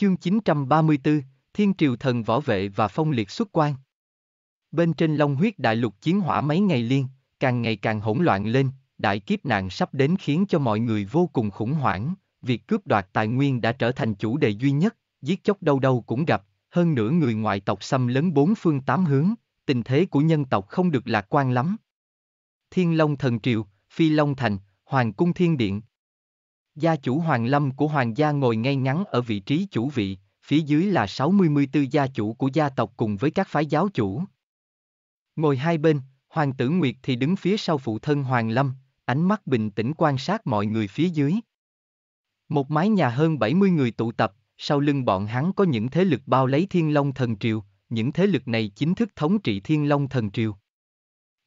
Chương 934, Thiên Triều Thần Võ Vệ và Phong Liệt Xuất quan Bên trên Long huyết đại lục chiến hỏa mấy ngày liên, càng ngày càng hỗn loạn lên, đại kiếp nạn sắp đến khiến cho mọi người vô cùng khủng hoảng, việc cướp đoạt tài nguyên đã trở thành chủ đề duy nhất, giết chóc đâu đâu cũng gặp, hơn nữa người ngoại tộc xâm lấn bốn phương tám hướng, tình thế của nhân tộc không được lạc quan lắm. Thiên Long Thần Triều, Phi Long Thành, Hoàng Cung Thiên Điện, Gia chủ Hoàng Lâm của Hoàng gia ngồi ngay ngắn ở vị trí chủ vị, phía dưới là 64 gia chủ của gia tộc cùng với các phái giáo chủ. Ngồi hai bên, Hoàng tử Nguyệt thì đứng phía sau phụ thân Hoàng Lâm, ánh mắt bình tĩnh quan sát mọi người phía dưới. Một mái nhà hơn 70 người tụ tập, sau lưng bọn hắn có những thế lực bao lấy Thiên Long Thần Triều, những thế lực này chính thức thống trị Thiên Long Thần Triều.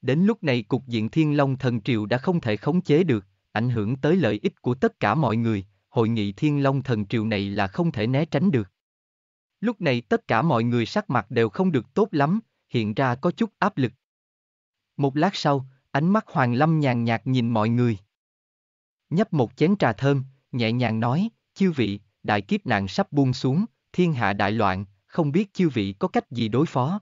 Đến lúc này cục diện Thiên Long Thần Triều đã không thể khống chế được, ảnh hưởng tới lợi ích của tất cả mọi người, hội nghị Thiên Long Thần Triều này là không thể né tránh được. Lúc này tất cả mọi người sắc mặt đều không được tốt lắm, hiện ra có chút áp lực. Một lát sau, ánh mắt Hoàng Lâm nhàn nhạt nhìn mọi người. Nhấp một chén trà thơm, nhẹ nhàng nói, chiêu vị, đại kiếp nạn sắp buông xuống, thiên hạ đại loạn, không biết chiêu vị có cách gì đối phó.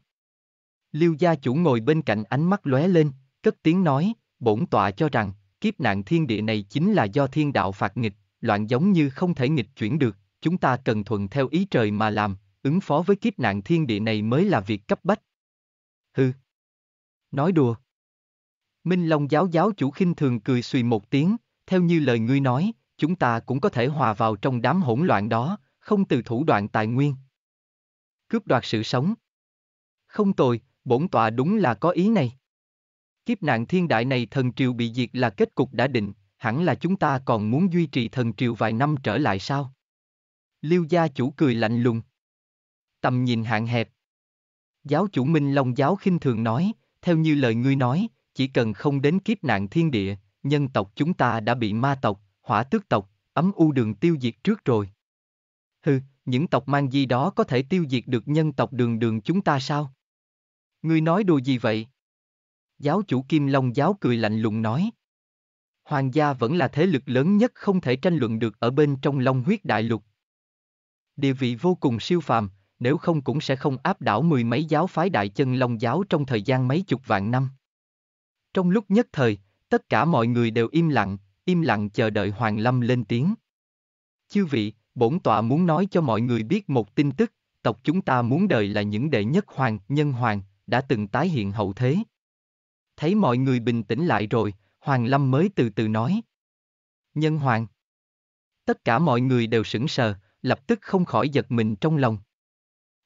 Lưu gia chủ ngồi bên cạnh ánh mắt lóe lên, cất tiếng nói, bổn tọa cho rằng, kiếp nạn thiên địa này chính là do thiên đạo phạt nghịch, loạn giống như không thể nghịch chuyển được, chúng ta cần thuận theo ý trời mà làm, ứng phó với kiếp nạn thiên địa này mới là việc cấp bách. Hừ. Nói đùa. Minh Long giáo giáo chủ khinh thường cười xùy một tiếng, theo như lời ngươi nói, chúng ta cũng có thể hòa vào trong đám hỗn loạn đó, không từ thủ đoạn tài nguyên. Cướp đoạt sự sống. Không tồi, bổn tọa đúng là có ý này. Kiếp nạn thiên đại này thần triều bị diệt là kết cục đã định, hẳn là chúng ta còn muốn duy trì thần triều vài năm trở lại sao? Lưu gia chủ cười lạnh lùng. Tầm nhìn hạn hẹp. Giáo chủ Minh Long giáo khinh thường nói, theo như lời ngươi nói, chỉ cần không đến kiếp nạn thiên địa, nhân tộc chúng ta đã bị ma tộc, hỏa tước tộc, ấm u đường tiêu diệt trước rồi. Hừ, những tộc mang gì đó có thể tiêu diệt được nhân tộc đường đường chúng ta sao? Ngươi nói đùa gì vậy? Giáo chủ Kim Long giáo cười lạnh lùng nói. Hoàng gia vẫn là thế lực lớn nhất không thể tranh luận được ở bên trong Long huyết đại lục. Địa vị vô cùng siêu phàm, nếu không cũng sẽ không áp đảo mười mấy giáo phái đại chân Long giáo trong thời gian mấy chục vạn năm. Trong lúc nhất thời, tất cả mọi người đều im lặng, im lặng chờ đợi Hoàng Lâm lên tiếng. Chư vị, bổn tọa muốn nói cho mọi người biết một tin tức, tộc chúng ta muốn đời là những đệ nhất hoàng, nhân hoàng, đã từng tái hiện hậu thế, Thấy mọi người bình tĩnh lại rồi, Hoàng Lâm mới từ từ nói. Nhân Hoàng. Tất cả mọi người đều sững sờ, lập tức không khỏi giật mình trong lòng.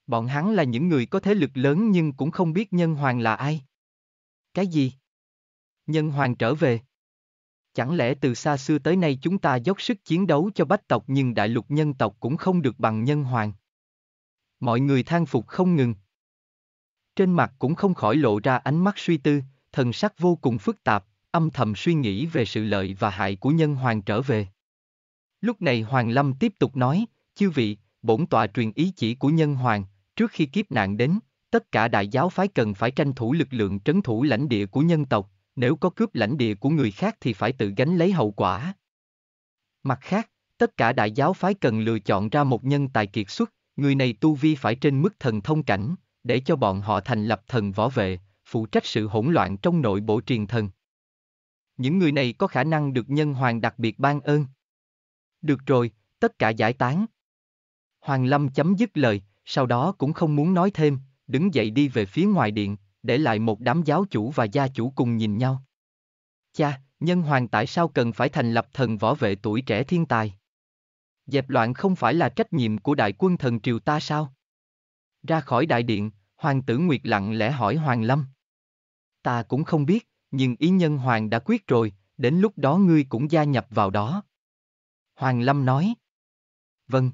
Bọn hắn là những người có thế lực lớn nhưng cũng không biết Nhân Hoàng là ai. Cái gì? Nhân Hoàng trở về. Chẳng lẽ từ xa xưa tới nay chúng ta dốc sức chiến đấu cho bách tộc nhưng đại lục nhân tộc cũng không được bằng Nhân Hoàng. Mọi người than phục không ngừng. Trên mặt cũng không khỏi lộ ra ánh mắt suy tư, thần sắc vô cùng phức tạp, âm thầm suy nghĩ về sự lợi và hại của nhân hoàng trở về. Lúc này Hoàng Lâm tiếp tục nói, chư vị, bổn tọa truyền ý chỉ của nhân hoàng, trước khi kiếp nạn đến, tất cả đại giáo phái cần phải tranh thủ lực lượng trấn thủ lãnh địa của nhân tộc, nếu có cướp lãnh địa của người khác thì phải tự gánh lấy hậu quả. Mặt khác, tất cả đại giáo phái cần lựa chọn ra một nhân tài kiệt xuất, người này tu vi phải trên mức thần thông cảnh, để cho bọn họ thành lập thần võ vệ, phụ trách sự hỗn loạn trong nội bộ triền thần. Những người này có khả năng được nhân hoàng đặc biệt ban ơn. Được rồi, tất cả giải tán. Hoàng Lâm chấm dứt lời, sau đó cũng không muốn nói thêm, đứng dậy đi về phía ngoài điện, để lại một đám giáo chủ và gia chủ cùng nhìn nhau. Cha, nhân hoàng tại sao cần phải thành lập thần võ vệ tuổi trẻ thiên tài? Dẹp loạn không phải là trách nhiệm của đại quân thần triều ta sao? Ra khỏi đại điện, hoàng tử Nguyệt lặng lẽ hỏi Hoàng Lâm. Ta cũng không biết, nhưng ý nhân hoàng đã quyết rồi, đến lúc đó ngươi cũng gia nhập vào đó. Hoàng Lâm nói. Vâng.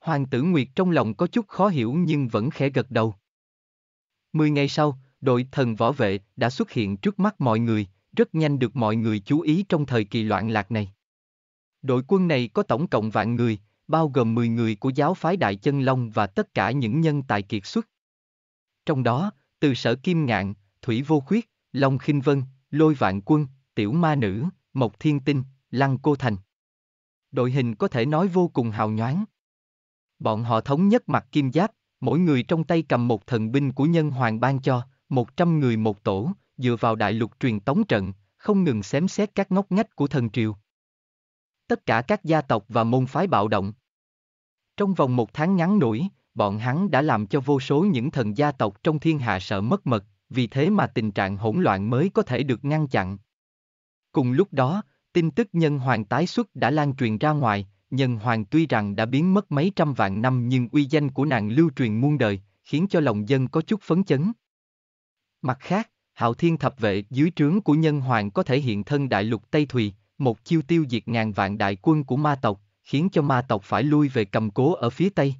Hoàng tử Nguyệt trong lòng có chút khó hiểu nhưng vẫn khẽ gật đầu. Mười ngày sau, đội thần võ vệ đã xuất hiện trước mắt mọi người, rất nhanh được mọi người chú ý trong thời kỳ loạn lạc này. Đội quân này có tổng cộng vạn người, bao gồm 10 người của giáo phái Đại Chân Long và tất cả những nhân tài kiệt xuất. Trong đó, từ sở Kim Ngạn, Thủy Vô Khuyết, Long khinh Vân, Lôi Vạn Quân, Tiểu Ma Nữ, Mộc Thiên Tinh, Lăng Cô Thành. Đội hình có thể nói vô cùng hào nhoáng. Bọn họ thống nhất mặt kim giáp, mỗi người trong tay cầm một thần binh của nhân hoàng ban cho, một trăm người một tổ, dựa vào đại lục truyền tống trận, không ngừng xém xét các ngóc ngách của thần triều. Tất cả các gia tộc và môn phái bạo động. Trong vòng một tháng ngắn nổi, bọn hắn đã làm cho vô số những thần gia tộc trong thiên hạ sợ mất mật, vì thế mà tình trạng hỗn loạn mới có thể được ngăn chặn. Cùng lúc đó, tin tức nhân hoàng tái xuất đã lan truyền ra ngoài, nhân hoàng tuy rằng đã biến mất mấy trăm vạn năm nhưng uy danh của nàng lưu truyền muôn đời, khiến cho lòng dân có chút phấn chấn. Mặt khác, hạo thiên thập vệ dưới trướng của nhân hoàng có thể hiện thân đại lục Tây Thùy, một chiêu tiêu diệt ngàn vạn đại quân của ma tộc, khiến cho ma tộc phải lui về cầm cố ở phía Tây.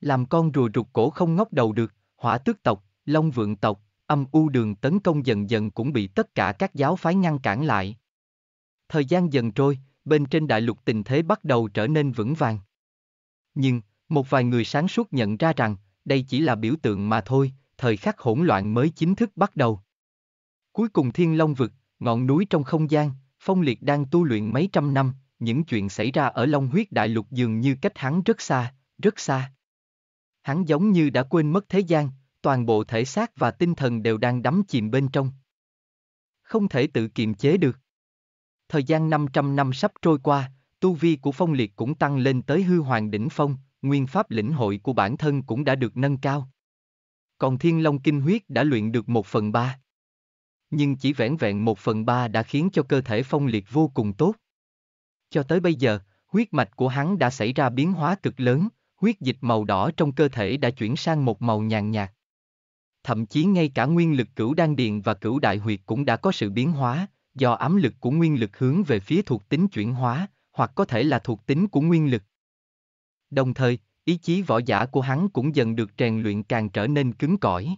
Làm con rùa rụt cổ không ngóc đầu được, hỏa tước tộc, Long vượng tộc, âm u đường tấn công dần dần cũng bị tất cả các giáo phái ngăn cản lại. Thời gian dần trôi, bên trên đại lục tình thế bắt đầu trở nên vững vàng. Nhưng, một vài người sáng suốt nhận ra rằng, đây chỉ là biểu tượng mà thôi, thời khắc hỗn loạn mới chính thức bắt đầu. Cuối cùng thiên long vực, ngọn núi trong không gian, phong liệt đang tu luyện mấy trăm năm, những chuyện xảy ra ở long huyết đại lục dường như cách hắn rất xa, rất xa. Hắn giống như đã quên mất thế gian, toàn bộ thể xác và tinh thần đều đang đắm chìm bên trong. Không thể tự kiềm chế được. Thời gian 500 năm sắp trôi qua, tu vi của phong liệt cũng tăng lên tới hư hoàng đỉnh phong, nguyên pháp lĩnh hội của bản thân cũng đã được nâng cao. Còn thiên long kinh huyết đã luyện được một phần ba. Nhưng chỉ vẻn vẹn một phần ba đã khiến cho cơ thể phong liệt vô cùng tốt. Cho tới bây giờ, huyết mạch của hắn đã xảy ra biến hóa cực lớn, huyết dịch màu đỏ trong cơ thể đã chuyển sang một màu nhàn nhạt thậm chí ngay cả nguyên lực cửu đan điền và cửu đại huyệt cũng đã có sự biến hóa, do ám lực của nguyên lực hướng về phía thuộc tính chuyển hóa, hoặc có thể là thuộc tính của nguyên lực. Đồng thời, ý chí võ giả của hắn cũng dần được rèn luyện càng trở nên cứng cỏi.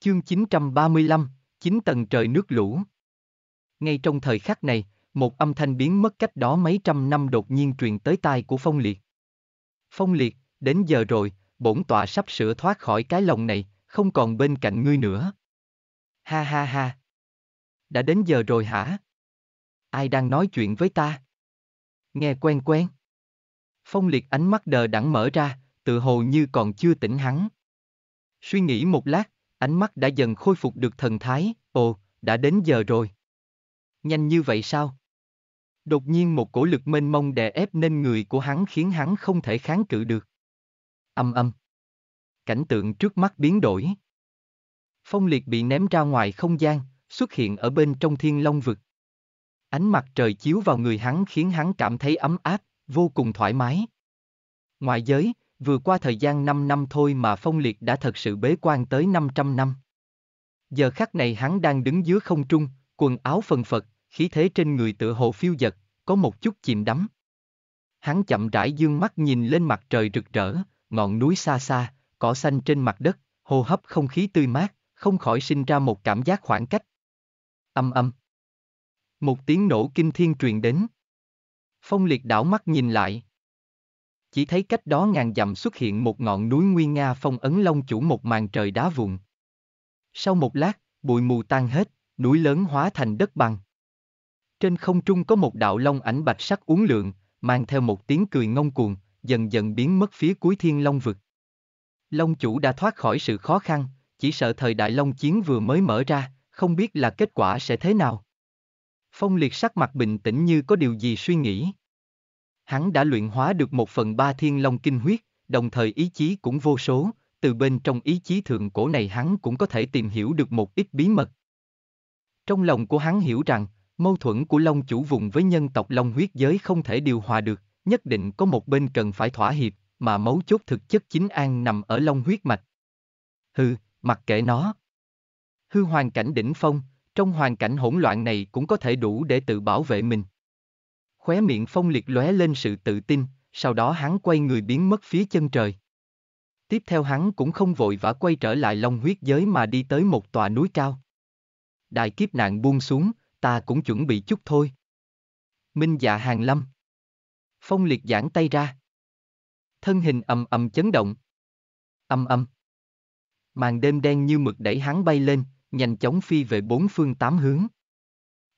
Chương 935, 9 tầng trời nước lũ. Ngay trong thời khắc này, một âm thanh biến mất cách đó mấy trăm năm đột nhiên truyền tới tai của Phong Liệt. Phong Liệt, đến giờ rồi, bổn tọa sắp sửa thoát khỏi cái lồng này, không còn bên cạnh ngươi nữa. Ha ha ha. Đã đến giờ rồi hả? Ai đang nói chuyện với ta? Nghe quen quen. Phong Liệt ánh mắt đờ đẳng mở ra, tự hồ như còn chưa tỉnh hắn. Suy nghĩ một lát, ánh mắt đã dần khôi phục được thần thái, ồ, đã đến giờ rồi. Nhanh như vậy sao? Đột nhiên một cổ lực mênh mông đè ép nên người của hắn khiến hắn không thể kháng cự được. Âm âm. Cảnh tượng trước mắt biến đổi. Phong liệt bị ném ra ngoài không gian, xuất hiện ở bên trong thiên long vực. Ánh mặt trời chiếu vào người hắn khiến hắn cảm thấy ấm áp, vô cùng thoải mái. Ngoại giới, vừa qua thời gian 5 năm thôi mà Phong Liệt đã thật sự bế quan tới 500 năm. Giờ khắc này hắn đang đứng dưới không trung, quần áo phần phật, khí thế trên người tựa hồ phiêu dật, có một chút chìm đắm. Hắn chậm rãi dương mắt nhìn lên mặt trời rực rỡ, ngọn núi xa xa, cỏ xanh trên mặt đất, hô hấp không khí tươi mát, không khỏi sinh ra một cảm giác khoảng cách. Âm âm. Một tiếng nổ kinh thiên truyền đến. Phong liệt đảo mắt nhìn lại. Chỉ thấy cách đó ngàn dặm xuất hiện một ngọn núi nguyên Nga phong ấn long chủ một màn trời đá vụn. Sau một lát, bụi mù tan hết, núi lớn hóa thành đất bằng. Trên không trung có một đạo long ảnh bạch sắc uốn lượn, mang theo một tiếng cười ngông cuồng, dần dần biến mất phía cuối thiên long vực. Long chủ đã thoát khỏi sự khó khăn, chỉ sợ thời đại long chiến vừa mới mở ra, không biết là kết quả sẽ thế nào. Phong liệt sắc mặt bình tĩnh như có điều gì suy nghĩ. Hắn đã luyện hóa được một phần ba thiên long kinh huyết, đồng thời ý chí cũng vô số, từ bên trong ý chí thượng cổ này hắn cũng có thể tìm hiểu được một ít bí mật. Trong lòng của hắn hiểu rằng, Mâu thuẫn của Long chủ vùng với nhân tộc Long huyết giới không thể điều hòa được, nhất định có một bên cần phải thỏa hiệp, mà mấu chốt thực chất chính an nằm ở Long huyết mạch. Hư, mặc kệ nó. Hư hoàn cảnh đỉnh phong, trong hoàn cảnh hỗn loạn này cũng có thể đủ để tự bảo vệ mình. Khóe miệng phong liệt lóe lên sự tự tin, sau đó hắn quay người biến mất phía chân trời. Tiếp theo hắn cũng không vội vã quay trở lại Long huyết giới mà đi tới một tòa núi cao. Đại kiếp nạn buông xuống, ta cũng chuẩn bị chút thôi. Minh dạ hàng lâm. Phong liệt giãn tay ra. Thân hình ầm ầm chấn động. Âm âm. Màn đêm đen như mực đẩy hắn bay lên, nhanh chóng phi về bốn phương tám hướng.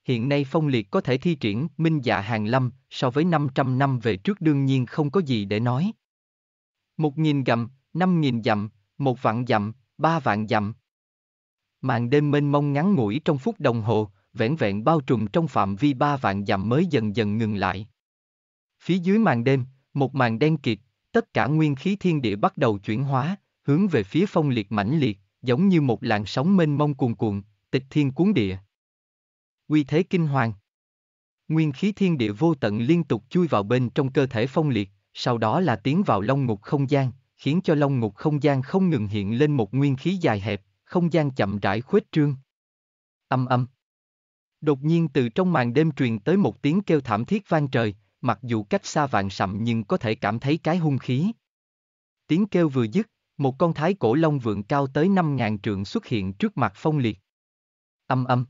Hiện nay phong liệt có thể thi triển minh dạ hàng lâm so với 500 năm về trước đương nhiên không có gì để nói. Một nghìn dặm, năm nghìn dặm, một vạn dặm, ba vạn dặm. Màn đêm mênh mông ngắn ngủi trong phút đồng hồ, vẻn vẹn bao trùm trong phạm vi ba vạn dặm mới dần dần ngừng lại. Phía dưới màn đêm, một màn đen kịt, tất cả nguyên khí thiên địa bắt đầu chuyển hóa, hướng về phía phong liệt mãnh liệt, giống như một làn sóng mênh mông cuồn cuộn, tịch thiên cuốn địa. Quy thế kinh hoàng. Nguyên khí thiên địa vô tận liên tục chui vào bên trong cơ thể phong liệt, sau đó là tiến vào long ngục không gian, khiến cho long ngục không gian không ngừng hiện lên một nguyên khí dài hẹp, không gian chậm rãi khuếch trương. Âm âm. Đột nhiên từ trong màn đêm truyền tới một tiếng kêu thảm thiết vang trời, mặc dù cách xa vạn sậm nhưng có thể cảm thấy cái hung khí. Tiếng kêu vừa dứt, một con thái cổ long vượng cao tới 5.000 trượng xuất hiện trước mặt phong liệt. Âm âm.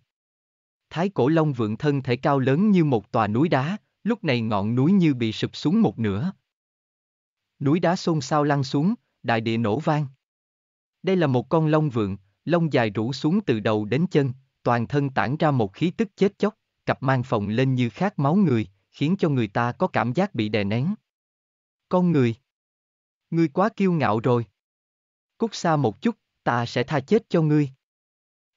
Thái cổ long vượng thân thể cao lớn như một tòa núi đá, lúc này ngọn núi như bị sụp xuống một nửa. Núi đá xôn xao lăn xuống, đại địa nổ vang. Đây là một con long vượng, lông dài rủ xuống từ đầu đến chân, toàn thân tản ra một khí tức chết chóc, cặp mang phồng lên như khát máu người, khiến cho người ta có cảm giác bị đè nén. Con người! Ngươi quá kiêu ngạo rồi. Cút xa một chút, ta sẽ tha chết cho ngươi.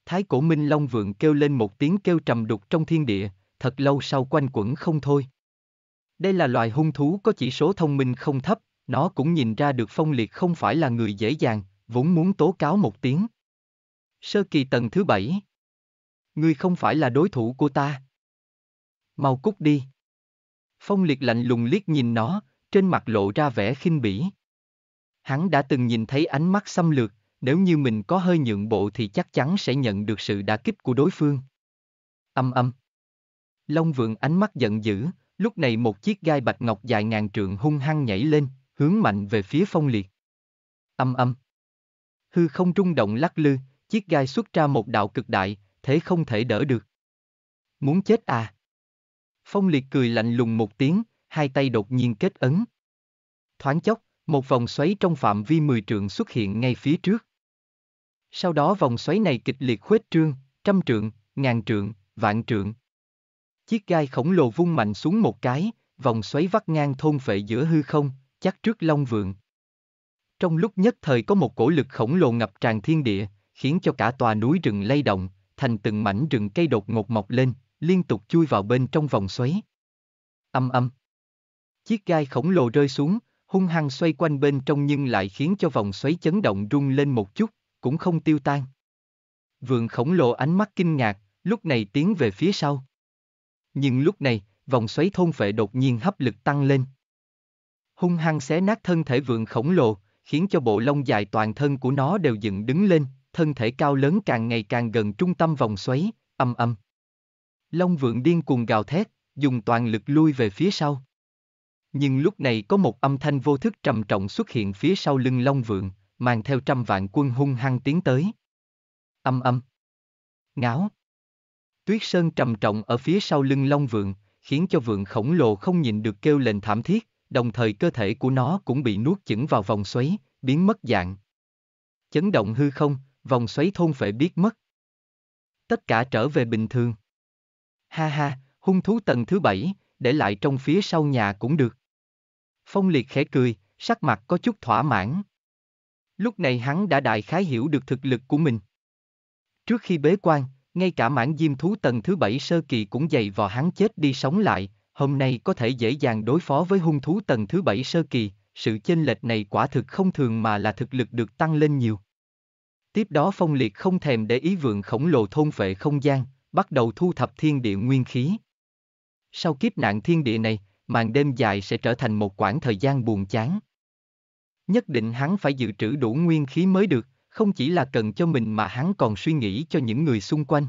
Thái cổ minh long vượng kêu lên một tiếng kêu trầm đục trong thiên địa, thật lâu sau quanh quẩn không thôi. Đây là loài hung thú có chỉ số thông minh không thấp, nó cũng nhìn ra được phong liệt không phải là người dễ dàng, vốn muốn tố cáo một tiếng. Sơ kỳ tầng thứ bảy Ngươi không phải là đối thủ của ta. Mau cút đi. Phong liệt lạnh lùng liếc nhìn nó, trên mặt lộ ra vẻ khinh bỉ. Hắn đã từng nhìn thấy ánh mắt xâm lược, nếu như mình có hơi nhượng bộ thì chắc chắn sẽ nhận được sự đả kích của đối phương. Âm âm. Long vượng ánh mắt giận dữ, lúc này một chiếc gai bạch ngọc dài ngàn trượng hung hăng nhảy lên, hướng mạnh về phía phong liệt. Âm âm. Hư không trung động lắc lư, chiếc gai xuất ra một đạo cực đại, thế không thể đỡ được. Muốn chết à? Phong liệt cười lạnh lùng một tiếng, hai tay đột nhiên kết ấn. Thoáng chốc, một vòng xoáy trong phạm vi mười trượng xuất hiện ngay phía trước. Sau đó vòng xoáy này kịch liệt khuếch trương, trăm trượng, ngàn trượng, vạn trượng. Chiếc gai khổng lồ vung mạnh xuống một cái, vòng xoáy vắt ngang thôn phệ giữa hư không, chắc trước long vượng. Trong lúc nhất thời có một cổ lực khổng lồ ngập tràn thiên địa, khiến cho cả tòa núi rừng lay động, thành từng mảnh rừng cây đột ngột mọc lên, liên tục chui vào bên trong vòng xoáy. Âm âm. Chiếc gai khổng lồ rơi xuống, hung hăng xoay quanh bên trong nhưng lại khiến cho vòng xoáy chấn động rung lên một chút, cũng không tiêu tan. Vườn khổng lồ ánh mắt kinh ngạc, lúc này tiến về phía sau. Nhưng lúc này, vòng xoáy thôn phệ đột nhiên hấp lực tăng lên. Hung hăng xé nát thân thể vườn khổng lồ, khiến cho bộ lông dài toàn thân của nó đều dựng đứng lên, thân thể cao lớn càng ngày càng gần trung tâm vòng xoáy, âm âm. Long vượng điên cuồng gào thét, dùng toàn lực lui về phía sau. Nhưng lúc này có một âm thanh vô thức trầm trọng xuất hiện phía sau lưng Long Vượng, mang theo trăm vạn quân hung hăng tiến tới. Âm âm. Ngáo. Tuyết sơn trầm trọng ở phía sau lưng Long Vượng, khiến cho Vượng khổng lồ không nhìn được kêu lên thảm thiết, đồng thời cơ thể của nó cũng bị nuốt chửng vào vòng xoáy, biến mất dạng. Chấn động hư không, vòng xoáy thôn phệ biết mất. Tất cả trở về bình thường. Ha ha, hung thú tầng thứ bảy, để lại trong phía sau nhà cũng được. Phong liệt khẽ cười, sắc mặt có chút thỏa mãn. Lúc này hắn đã đại khái hiểu được thực lực của mình. Trước khi bế quan, ngay cả mãn diêm thú tầng thứ bảy sơ kỳ cũng dày vò hắn chết đi sống lại, hôm nay có thể dễ dàng đối phó với hung thú tầng thứ bảy sơ kỳ, sự chênh lệch này quả thực không thường mà là thực lực được tăng lên nhiều. Tiếp đó phong liệt không thèm để ý vượng khổng lồ thôn phệ không gian, bắt đầu thu thập thiên địa nguyên khí. Sau kiếp nạn thiên địa này, màn đêm dài sẽ trở thành một quãng thời gian buồn chán. Nhất định hắn phải dự trữ đủ nguyên khí mới được, không chỉ là cần cho mình mà hắn còn suy nghĩ cho những người xung quanh.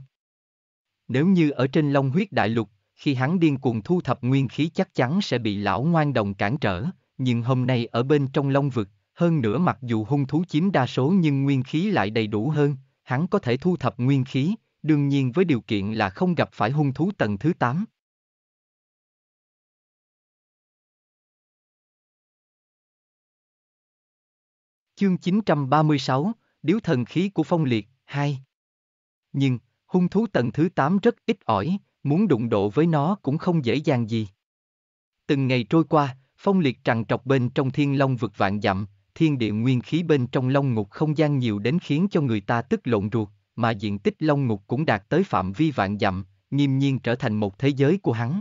Nếu như ở trên Long huyết đại lục, khi hắn điên cuồng thu thập nguyên khí chắc chắn sẽ bị lão ngoan đồng cản trở, nhưng hôm nay ở bên trong Long vực, hơn nữa mặc dù hung thú chiếm đa số nhưng nguyên khí lại đầy đủ hơn, hắn có thể thu thập nguyên khí, đương nhiên với điều kiện là không gặp phải hung thú tầng thứ 8. Chương 936, Điếu thần khí của phong liệt, 2 Nhưng, hung thú tầng thứ 8 rất ít ỏi, muốn đụng độ với nó cũng không dễ dàng gì. Từng ngày trôi qua, phong liệt trằn trọc bên trong thiên long vực vạn dặm, thiên địa nguyên khí bên trong long ngục không gian nhiều đến khiến cho người ta tức lộn ruột, mà diện tích long ngục cũng đạt tới phạm vi vạn dặm, nghiêm nhiên trở thành một thế giới của hắn.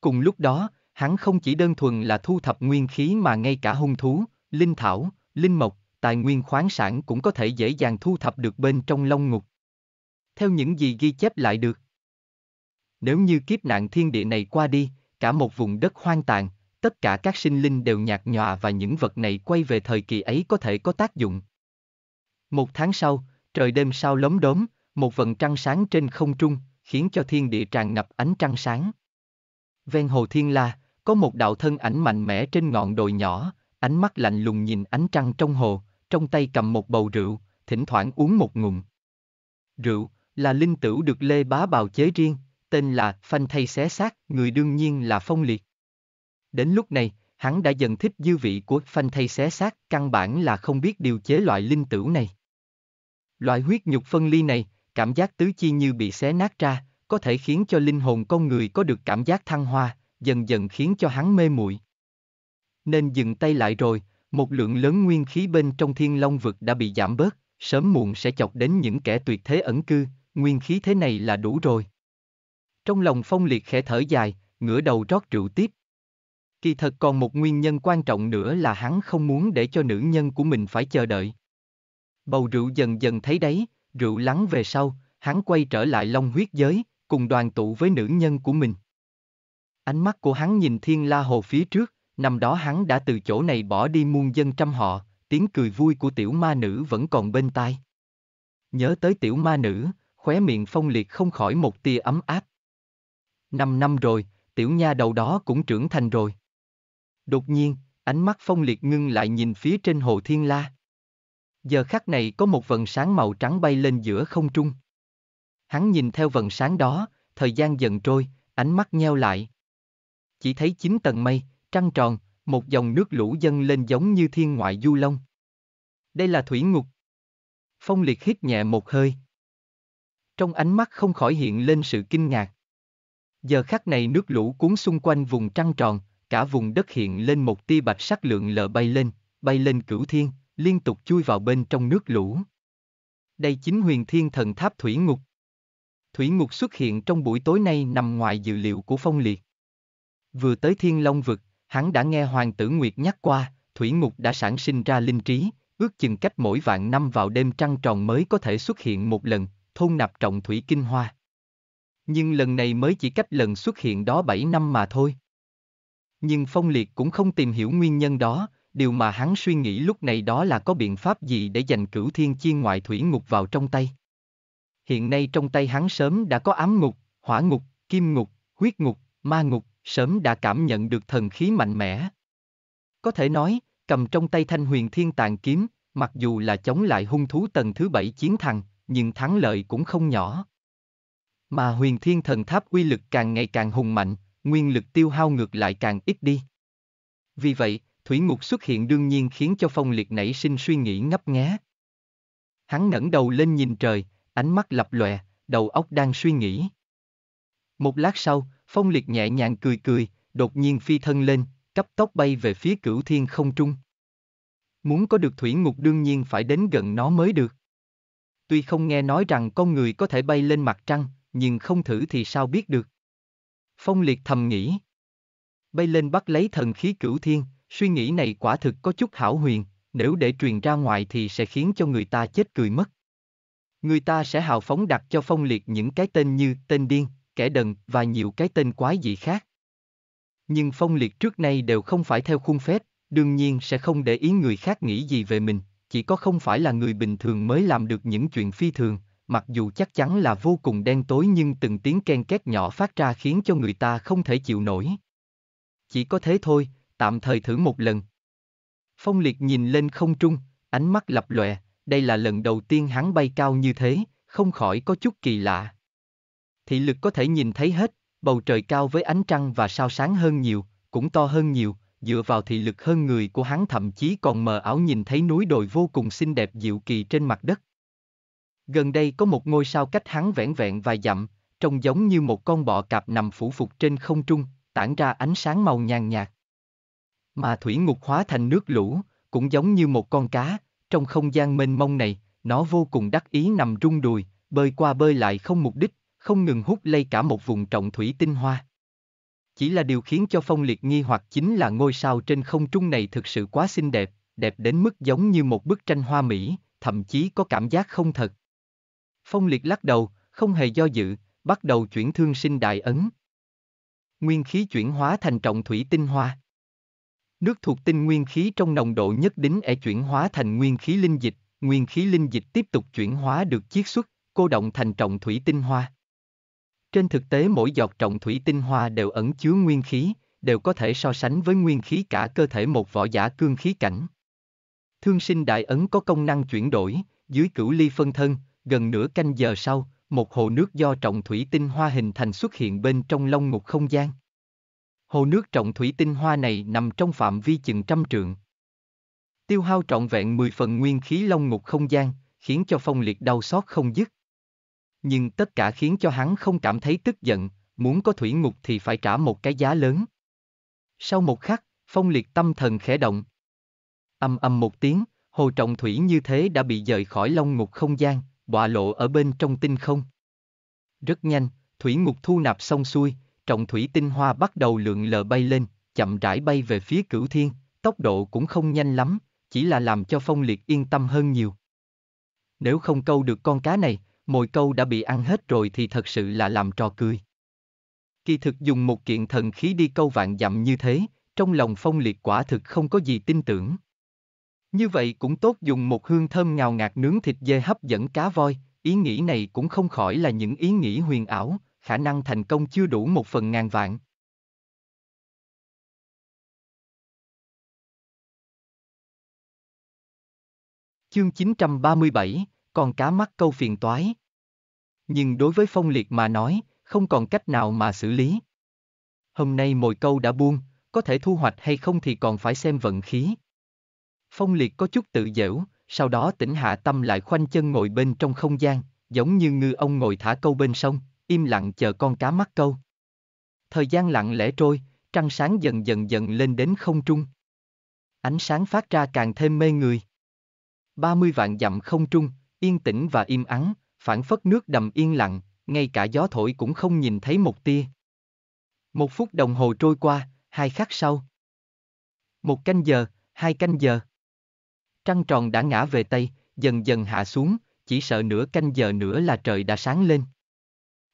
Cùng lúc đó, hắn không chỉ đơn thuần là thu thập nguyên khí mà ngay cả hung thú, linh thảo, linh mộc, tài nguyên khoáng sản cũng có thể dễ dàng thu thập được bên trong long ngục. Theo những gì ghi chép lại được. Nếu như kiếp nạn thiên địa này qua đi, cả một vùng đất hoang tàn, tất cả các sinh linh đều nhạt nhòa và những vật này quay về thời kỳ ấy có thể có tác dụng. Một tháng sau, trời đêm sao lấm đốm, một vần trăng sáng trên không trung, khiến cho thiên địa tràn ngập ánh trăng sáng. Ven hồ Thiên La, có một đạo thân ảnh mạnh mẽ trên ngọn đồi nhỏ, ánh mắt lạnh lùng nhìn ánh trăng trong hồ, trong tay cầm một bầu rượu, thỉnh thoảng uống một ngụm. Rượu, là linh tửu được Lê Bá bào chế riêng, tên là Phanh Thay Xé Xác, người đương nhiên là Phong Liệt. Đến lúc này, hắn đã dần thích dư vị của phanh thay xé xác, căn bản là không biết điều chế loại linh tửu này. Loại huyết nhục phân ly này, cảm giác tứ chi như bị xé nát ra, có thể khiến cho linh hồn con người có được cảm giác thăng hoa, dần dần khiến cho hắn mê muội. Nên dừng tay lại rồi, một lượng lớn nguyên khí bên trong thiên long vực đã bị giảm bớt, sớm muộn sẽ chọc đến những kẻ tuyệt thế ẩn cư, nguyên khí thế này là đủ rồi. Trong lòng phong liệt khẽ thở dài, ngửa đầu rót rượu tiếp. Kỳ thật còn một nguyên nhân quan trọng nữa là hắn không muốn để cho nữ nhân của mình phải chờ đợi. Bầu rượu dần dần thấy đấy, rượu lắng về sau, hắn quay trở lại long huyết giới, cùng đoàn tụ với nữ nhân của mình. Ánh mắt của hắn nhìn thiên la hồ phía trước, năm đó hắn đã từ chỗ này bỏ đi muôn dân trăm họ, tiếng cười vui của tiểu ma nữ vẫn còn bên tai. Nhớ tới tiểu ma nữ, khóe miệng phong liệt không khỏi một tia ấm áp. Năm năm rồi, tiểu nha đầu đó cũng trưởng thành rồi. Đột nhiên, ánh mắt phong liệt ngưng lại nhìn phía trên hồ Thiên La. Giờ khắc này có một vần sáng màu trắng bay lên giữa không trung. Hắn nhìn theo vần sáng đó, thời gian dần trôi, ánh mắt nheo lại. Chỉ thấy chín tầng mây, trăng tròn, một dòng nước lũ dâng lên giống như thiên ngoại du lông. Đây là thủy ngục. Phong liệt hít nhẹ một hơi. Trong ánh mắt không khỏi hiện lên sự kinh ngạc. Giờ khắc này nước lũ cuốn xung quanh vùng trăng tròn, cả vùng đất hiện lên một tia bạch sắc lượng lờ bay lên, bay lên cửu thiên, liên tục chui vào bên trong nước lũ. Đây chính huyền thiên thần tháp Thủy Ngục. Thủy Ngục xuất hiện trong buổi tối nay nằm ngoài dự liệu của phong liệt. Vừa tới thiên long vực, hắn đã nghe Hoàng tử Nguyệt nhắc qua, Thủy Ngục đã sản sinh ra linh trí, ước chừng cách mỗi vạn năm vào đêm trăng tròn mới có thể xuất hiện một lần, thôn nạp trọng Thủy Kinh Hoa. Nhưng lần này mới chỉ cách lần xuất hiện đó 7 năm mà thôi. Nhưng Phong Liệt cũng không tìm hiểu nguyên nhân đó, điều mà hắn suy nghĩ lúc này đó là có biện pháp gì để giành cửu thiên chiên ngoại thủy ngục vào trong tay. Hiện nay trong tay hắn sớm đã có ám ngục, hỏa ngục, kim ngục, huyết ngục, ma ngục, sớm đã cảm nhận được thần khí mạnh mẽ. Có thể nói, cầm trong tay thanh huyền thiên tàng kiếm, mặc dù là chống lại hung thú tầng thứ bảy chiến thằng, nhưng thắng lợi cũng không nhỏ. Mà huyền thiên thần tháp uy lực càng ngày càng hùng mạnh, nguyên lực tiêu hao ngược lại càng ít đi. Vì vậy, thủy ngục xuất hiện đương nhiên khiến cho phong liệt nảy sinh suy nghĩ ngấp nghé. Hắn ngẩng đầu lên nhìn trời, ánh mắt lập lòe, đầu óc đang suy nghĩ. Một lát sau, phong liệt nhẹ nhàng cười cười, đột nhiên phi thân lên, cấp tốc bay về phía cửu thiên không trung. Muốn có được thủy ngục đương nhiên phải đến gần nó mới được. Tuy không nghe nói rằng con người có thể bay lên mặt trăng, nhưng không thử thì sao biết được. Phong liệt thầm nghĩ. Bay lên bắt lấy thần khí cửu thiên, suy nghĩ này quả thực có chút hảo huyền, nếu để truyền ra ngoài thì sẽ khiến cho người ta chết cười mất. Người ta sẽ hào phóng đặt cho phong liệt những cái tên như tên điên, kẻ đần và nhiều cái tên quái dị khác. Nhưng phong liệt trước nay đều không phải theo khuôn phép, đương nhiên sẽ không để ý người khác nghĩ gì về mình, chỉ có không phải là người bình thường mới làm được những chuyện phi thường, mặc dù chắc chắn là vô cùng đen tối nhưng từng tiếng ken két nhỏ phát ra khiến cho người ta không thể chịu nổi. Chỉ có thế thôi, tạm thời thử một lần. Phong liệt nhìn lên không trung, ánh mắt lập lòe, đây là lần đầu tiên hắn bay cao như thế, không khỏi có chút kỳ lạ. Thị lực có thể nhìn thấy hết, bầu trời cao với ánh trăng và sao sáng hơn nhiều, cũng to hơn nhiều, dựa vào thị lực hơn người của hắn thậm chí còn mờ ảo nhìn thấy núi đồi vô cùng xinh đẹp dịu kỳ trên mặt đất. Gần đây có một ngôi sao cách hắn vẻn vẹn vài dặm, trông giống như một con bọ cạp nằm phủ phục trên không trung, tản ra ánh sáng màu nhàn nhạt. Mà thủy ngục hóa thành nước lũ, cũng giống như một con cá, trong không gian mênh mông này, nó vô cùng đắc ý nằm rung đùi, bơi qua bơi lại không mục đích, không ngừng hút lây cả một vùng trọng thủy tinh hoa. Chỉ là điều khiến cho Phong Liệt nghi hoặc chính là ngôi sao trên không trung này thực sự quá xinh đẹp, đẹp đến mức giống như một bức tranh hoa mỹ, thậm chí có cảm giác không thật. Phong liệt lắc đầu, không hề do dự, bắt đầu chuyển thương sinh đại ấn. Nguyên khí chuyển hóa thành trọng thủy tinh hoa. Nước thuộc tinh nguyên khí trong nồng độ nhất đính sẽ chuyển hóa thành nguyên khí linh dịch, nguyên khí linh dịch tiếp tục chuyển hóa được chiết xuất, cô động thành trọng thủy tinh hoa. Trên thực tế mỗi giọt trọng thủy tinh hoa đều ẩn chứa nguyên khí, đều có thể so sánh với nguyên khí cả cơ thể một võ giả cương khí cảnh. Thương sinh đại ấn có công năng chuyển đổi, dưới cửu ly phân thân, gần nửa canh giờ sau, một hồ nước do trọng thủy tinh hoa hình thành xuất hiện bên trong long ngục không gian. Hồ nước trọng thủy tinh hoa này nằm trong phạm vi chừng trăm trượng. Tiêu hao trọn vẹn 10 phần nguyên khí long ngục không gian, khiến cho phong liệt đau xót không dứt. Nhưng tất cả khiến cho hắn không cảm thấy tức giận, muốn có thủy ngục thì phải trả một cái giá lớn. Sau một khắc, phong liệt tâm thần khẽ động. Âm âm một tiếng, hồ trọng thủy như thế đã bị dời khỏi long ngục không gian, bọa lộ ở bên trong tinh không. Rất nhanh, thủy ngục thu nạp xong xuôi, trọng thủy tinh hoa bắt đầu lượn lờ bay lên, chậm rãi bay về phía cửu thiên, tốc độ cũng không nhanh lắm, chỉ là làm cho phong liệt yên tâm hơn nhiều. Nếu không câu được con cá này, mồi câu đã bị ăn hết rồi thì thật sự là làm trò cười. Kỳ thực dùng một kiện thần khí đi câu vạn dặm như thế, trong lòng phong liệt quả thực không có gì tin tưởng. Như vậy cũng tốt dùng một hương thơm ngào ngạt nướng thịt dê hấp dẫn cá voi, ý nghĩ này cũng không khỏi là những ý nghĩ huyền ảo, khả năng thành công chưa đủ một phần ngàn vạn. Chương 937, còn cá mắc câu phiền toái. Nhưng đối với phong liệt mà nói, không còn cách nào mà xử lý. Hôm nay mồi câu đã buông, có thể thu hoạch hay không thì còn phải xem vận khí. Phong liệt có chút tự dễu, sau đó tỉnh hạ tâm lại khoanh chân ngồi bên trong không gian, giống như ngư ông ngồi thả câu bên sông, im lặng chờ con cá mắc câu. Thời gian lặng lẽ trôi, trăng sáng dần dần dần lên đến không trung. Ánh sáng phát ra càng thêm mê người. 30 vạn dặm không trung, yên tĩnh và im ắng, phản phất nước đầm yên lặng, ngay cả gió thổi cũng không nhìn thấy một tia. Một phút đồng hồ trôi qua, hai khắc sau. Một canh giờ, hai canh giờ. Trăng tròn đã ngã về Tây, dần dần hạ xuống, chỉ sợ nửa canh giờ nữa là trời đã sáng lên.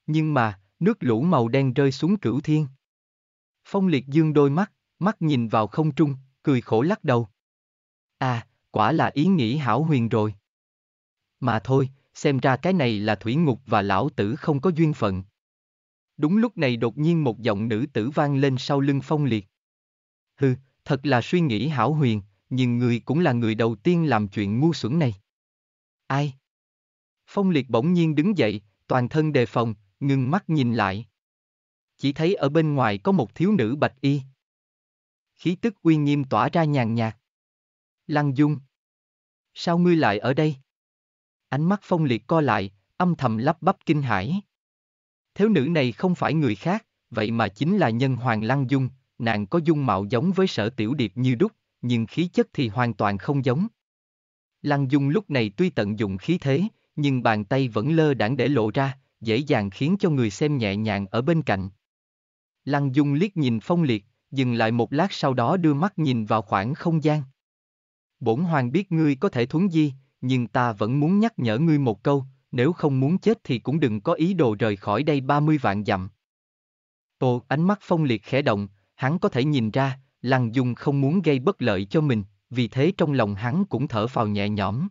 Nhưng mà, nước lũ màu đen rơi xuống cửu thiên. Phong liệt dương đôi mắt, mắt nhìn vào không trung, cười khổ lắc đầu. À, quả là ý nghĩ hảo huyền rồi. Mà thôi, xem ra cái này là thủy ngục và lão tử không có duyên phận. Đúng lúc này đột nhiên một giọng nữ tử vang lên sau lưng phong liệt. Hừ, thật là suy nghĩ hảo huyền, nhưng ngươi cũng là người đầu tiên làm chuyện ngu xuẩn này. Ai? Phong liệt bỗng nhiên đứng dậy, toàn thân đề phòng, ngưng mắt nhìn lại. Chỉ thấy ở bên ngoài có một thiếu nữ bạch y. Khí tức uy nghiêm tỏa ra nhàn nhạt. Lăng dung. Sao ngươi lại ở đây? Ánh mắt phong liệt co lại, âm thầm lắp bắp kinh hãi. Thiếu nữ này không phải người khác, vậy mà chính là nhân hoàng lăng dung, nàng có dung mạo giống với sở tiểu điệp như đúc, nhưng khí chất thì hoàn toàn không giống. Lăng Dung lúc này tuy tận dụng khí thế, nhưng bàn tay vẫn lơ đãng để lộ ra, dễ dàng khiến cho người xem nhẹ nhàng ở bên cạnh. Lăng Dung liếc nhìn Phong Liệt, dừng lại một lát sau đó đưa mắt nhìn vào khoảng không gian. Bổn hoàng biết ngươi có thể thuấn di, nhưng ta vẫn muốn nhắc nhở ngươi một câu, nếu không muốn chết thì cũng đừng có ý đồ rời khỏi đây 30 vạn dặm. Ồ, ánh mắt Phong Liệt khẽ động, hắn có thể nhìn ra, Lăng Dung không muốn gây bất lợi cho mình, vì thế trong lòng hắn cũng thở phào nhẹ nhõm.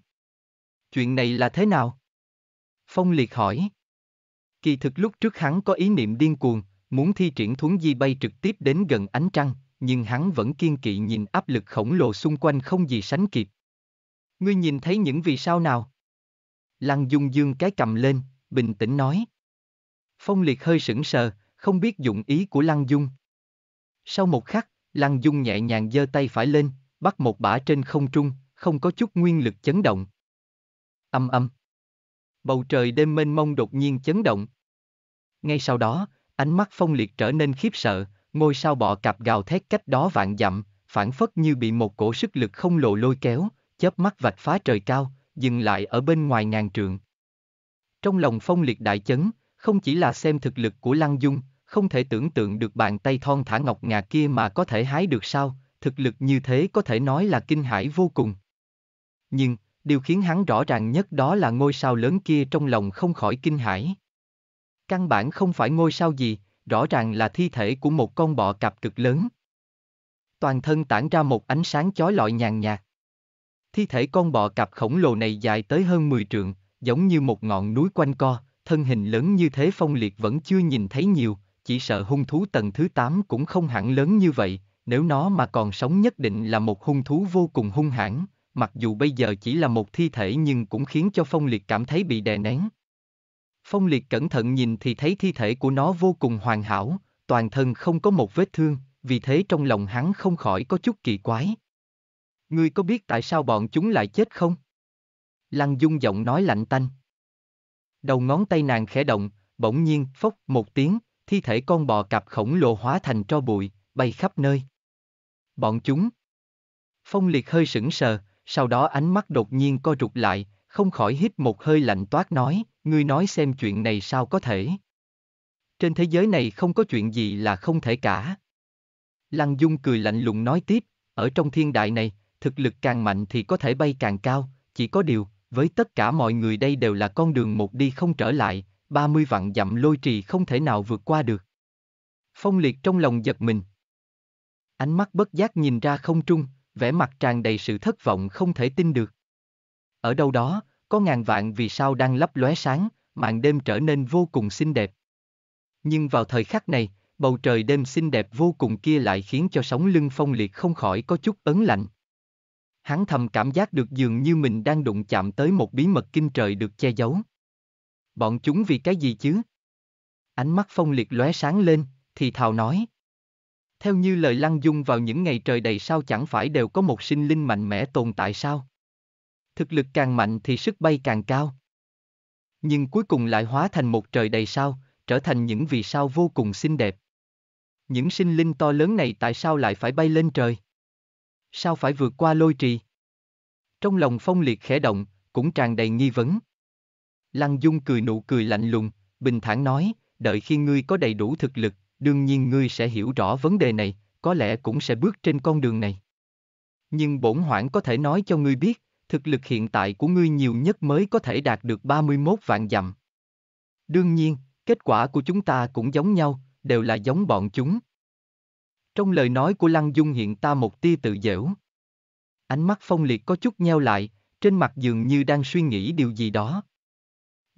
Chuyện này là thế nào? Phong Liệt hỏi. Kỳ thực lúc trước hắn có ý niệm điên cuồng, muốn thi triển thuấn di bay trực tiếp đến gần ánh trăng, nhưng hắn vẫn kiên kỵ nhìn áp lực khổng lồ xung quanh không gì sánh kịp. Ngươi nhìn thấy những vì sao nào? Lăng Dung dương cái cầm lên, bình tĩnh nói. Phong Liệt hơi sững sờ, không biết dụng ý của Lăng Dung. Sau một khắc, Lăng Dung nhẹ nhàng giơ tay phải lên, bắt một bả trên không trung, không có chút nguyên lực chấn động. Âm âm. Bầu trời đêm mênh mông đột nhiên chấn động. Ngay sau đó, ánh mắt phong liệt trở nên khiếp sợ, ngôi sao bọ cạp gào thét cách đó vạn dặm, phản phất như bị một cổ sức lực không lộ lôi kéo, chớp mắt vạch phá trời cao, dừng lại ở bên ngoài ngàn trượng. Trong lòng phong liệt đại chấn, không chỉ là xem thực lực của Lăng Dung, không thể tưởng tượng được bàn tay thon thả ngọc ngà kia mà có thể hái được sao, thực lực như thế có thể nói là kinh hãi vô cùng. Nhưng, điều khiến hắn rõ ràng nhất đó là ngôi sao lớn kia trong lòng không khỏi kinh hãi. Căn bản không phải ngôi sao gì, rõ ràng là thi thể của một con bọ cạp cực lớn. Toàn thân tản ra một ánh sáng chói lọi nhàn nhạt. Thi thể con bọ cạp khổng lồ này dài tới hơn 10 trượng, giống như một ngọn núi quanh co, thân hình lớn như thế phong liệt vẫn chưa nhìn thấy nhiều, chỉ sợ hung thú tầng thứ 8 cũng không hẳn lớn như vậy, nếu nó mà còn sống nhất định là một hung thú vô cùng hung hãn, mặc dù bây giờ chỉ là một thi thể nhưng cũng khiến cho Phong Liệt cảm thấy bị đè nén. Phong Liệt cẩn thận nhìn thì thấy thi thể của nó vô cùng hoàn hảo, toàn thân không có một vết thương, vì thế trong lòng hắn không khỏi có chút kỳ quái. Ngươi có biết tại sao bọn chúng lại chết không? Lăng Dung giọng nói lạnh tanh. Đầu ngón tay nàng khẽ động, bỗng nhiên, phốc, một tiếng, thi thể con bò cặp khổng lồ hóa thành tro bụi, bay khắp nơi. Bọn chúng. Phong liệt hơi sững sờ, sau đó ánh mắt đột nhiên co rụt lại, không khỏi hít một hơi lạnh toát nói, ngươi nói xem chuyện này sao có thể. Trên thế giới này không có chuyện gì là không thể cả. Lăng Dung cười lạnh lùng nói tiếp, ở trong thiên đại này, thực lực càng mạnh thì có thể bay càng cao, chỉ có điều, với tất cả mọi người đây đều là con đường một đi không trở lại, 30 vạn dặm lôi trì không thể nào vượt qua được. Phong liệt trong lòng giật mình. Ánh mắt bất giác nhìn ra không trung, vẻ mặt tràn đầy sự thất vọng không thể tin được. Ở đâu đó, có ngàn vạn vì sao đang lấp lóe sáng, màn đêm trở nên vô cùng xinh đẹp. Nhưng vào thời khắc này, bầu trời đêm xinh đẹp vô cùng kia lại khiến cho sóng lưng phong liệt không khỏi có chút ấn lạnh. Hắn thầm cảm giác được dường như mình đang đụng chạm tới một bí mật kinh trời được che giấu bọn chúng vì cái gì chứ? Ánh mắt phong liệt lóe sáng lên, thì thào nói. Theo như lời Lăng Dung vào những ngày trời đầy sao chẳng phải đều có một sinh linh mạnh mẽ tồn tại sao? Thực lực càng mạnh thì sức bay càng cao. Nhưng cuối cùng lại hóa thành một trời đầy sao, trở thành những vì sao vô cùng xinh đẹp. Những sinh linh to lớn này tại sao lại phải bay lên trời? Sao phải vượt qua lôi trì? Trong lòng phong liệt khẽ động, cũng tràn đầy nghi vấn. Lăng Dung cười nụ cười lạnh lùng, bình thản nói, đợi khi ngươi có đầy đủ thực lực, đương nhiên ngươi sẽ hiểu rõ vấn đề này, có lẽ cũng sẽ bước trên con đường này. Nhưng bổn hoãn có thể nói cho ngươi biết, thực lực hiện tại của ngươi nhiều nhất mới có thể đạt được 31 vạn dặm. Đương nhiên, kết quả của chúng ta cũng giống nhau, đều là giống bọn chúng. Trong lời nói của Lăng Dung hiện ta một tia tự dễu. Ánh mắt phong liệt có chút nheo lại, trên mặt dường như đang suy nghĩ điều gì đó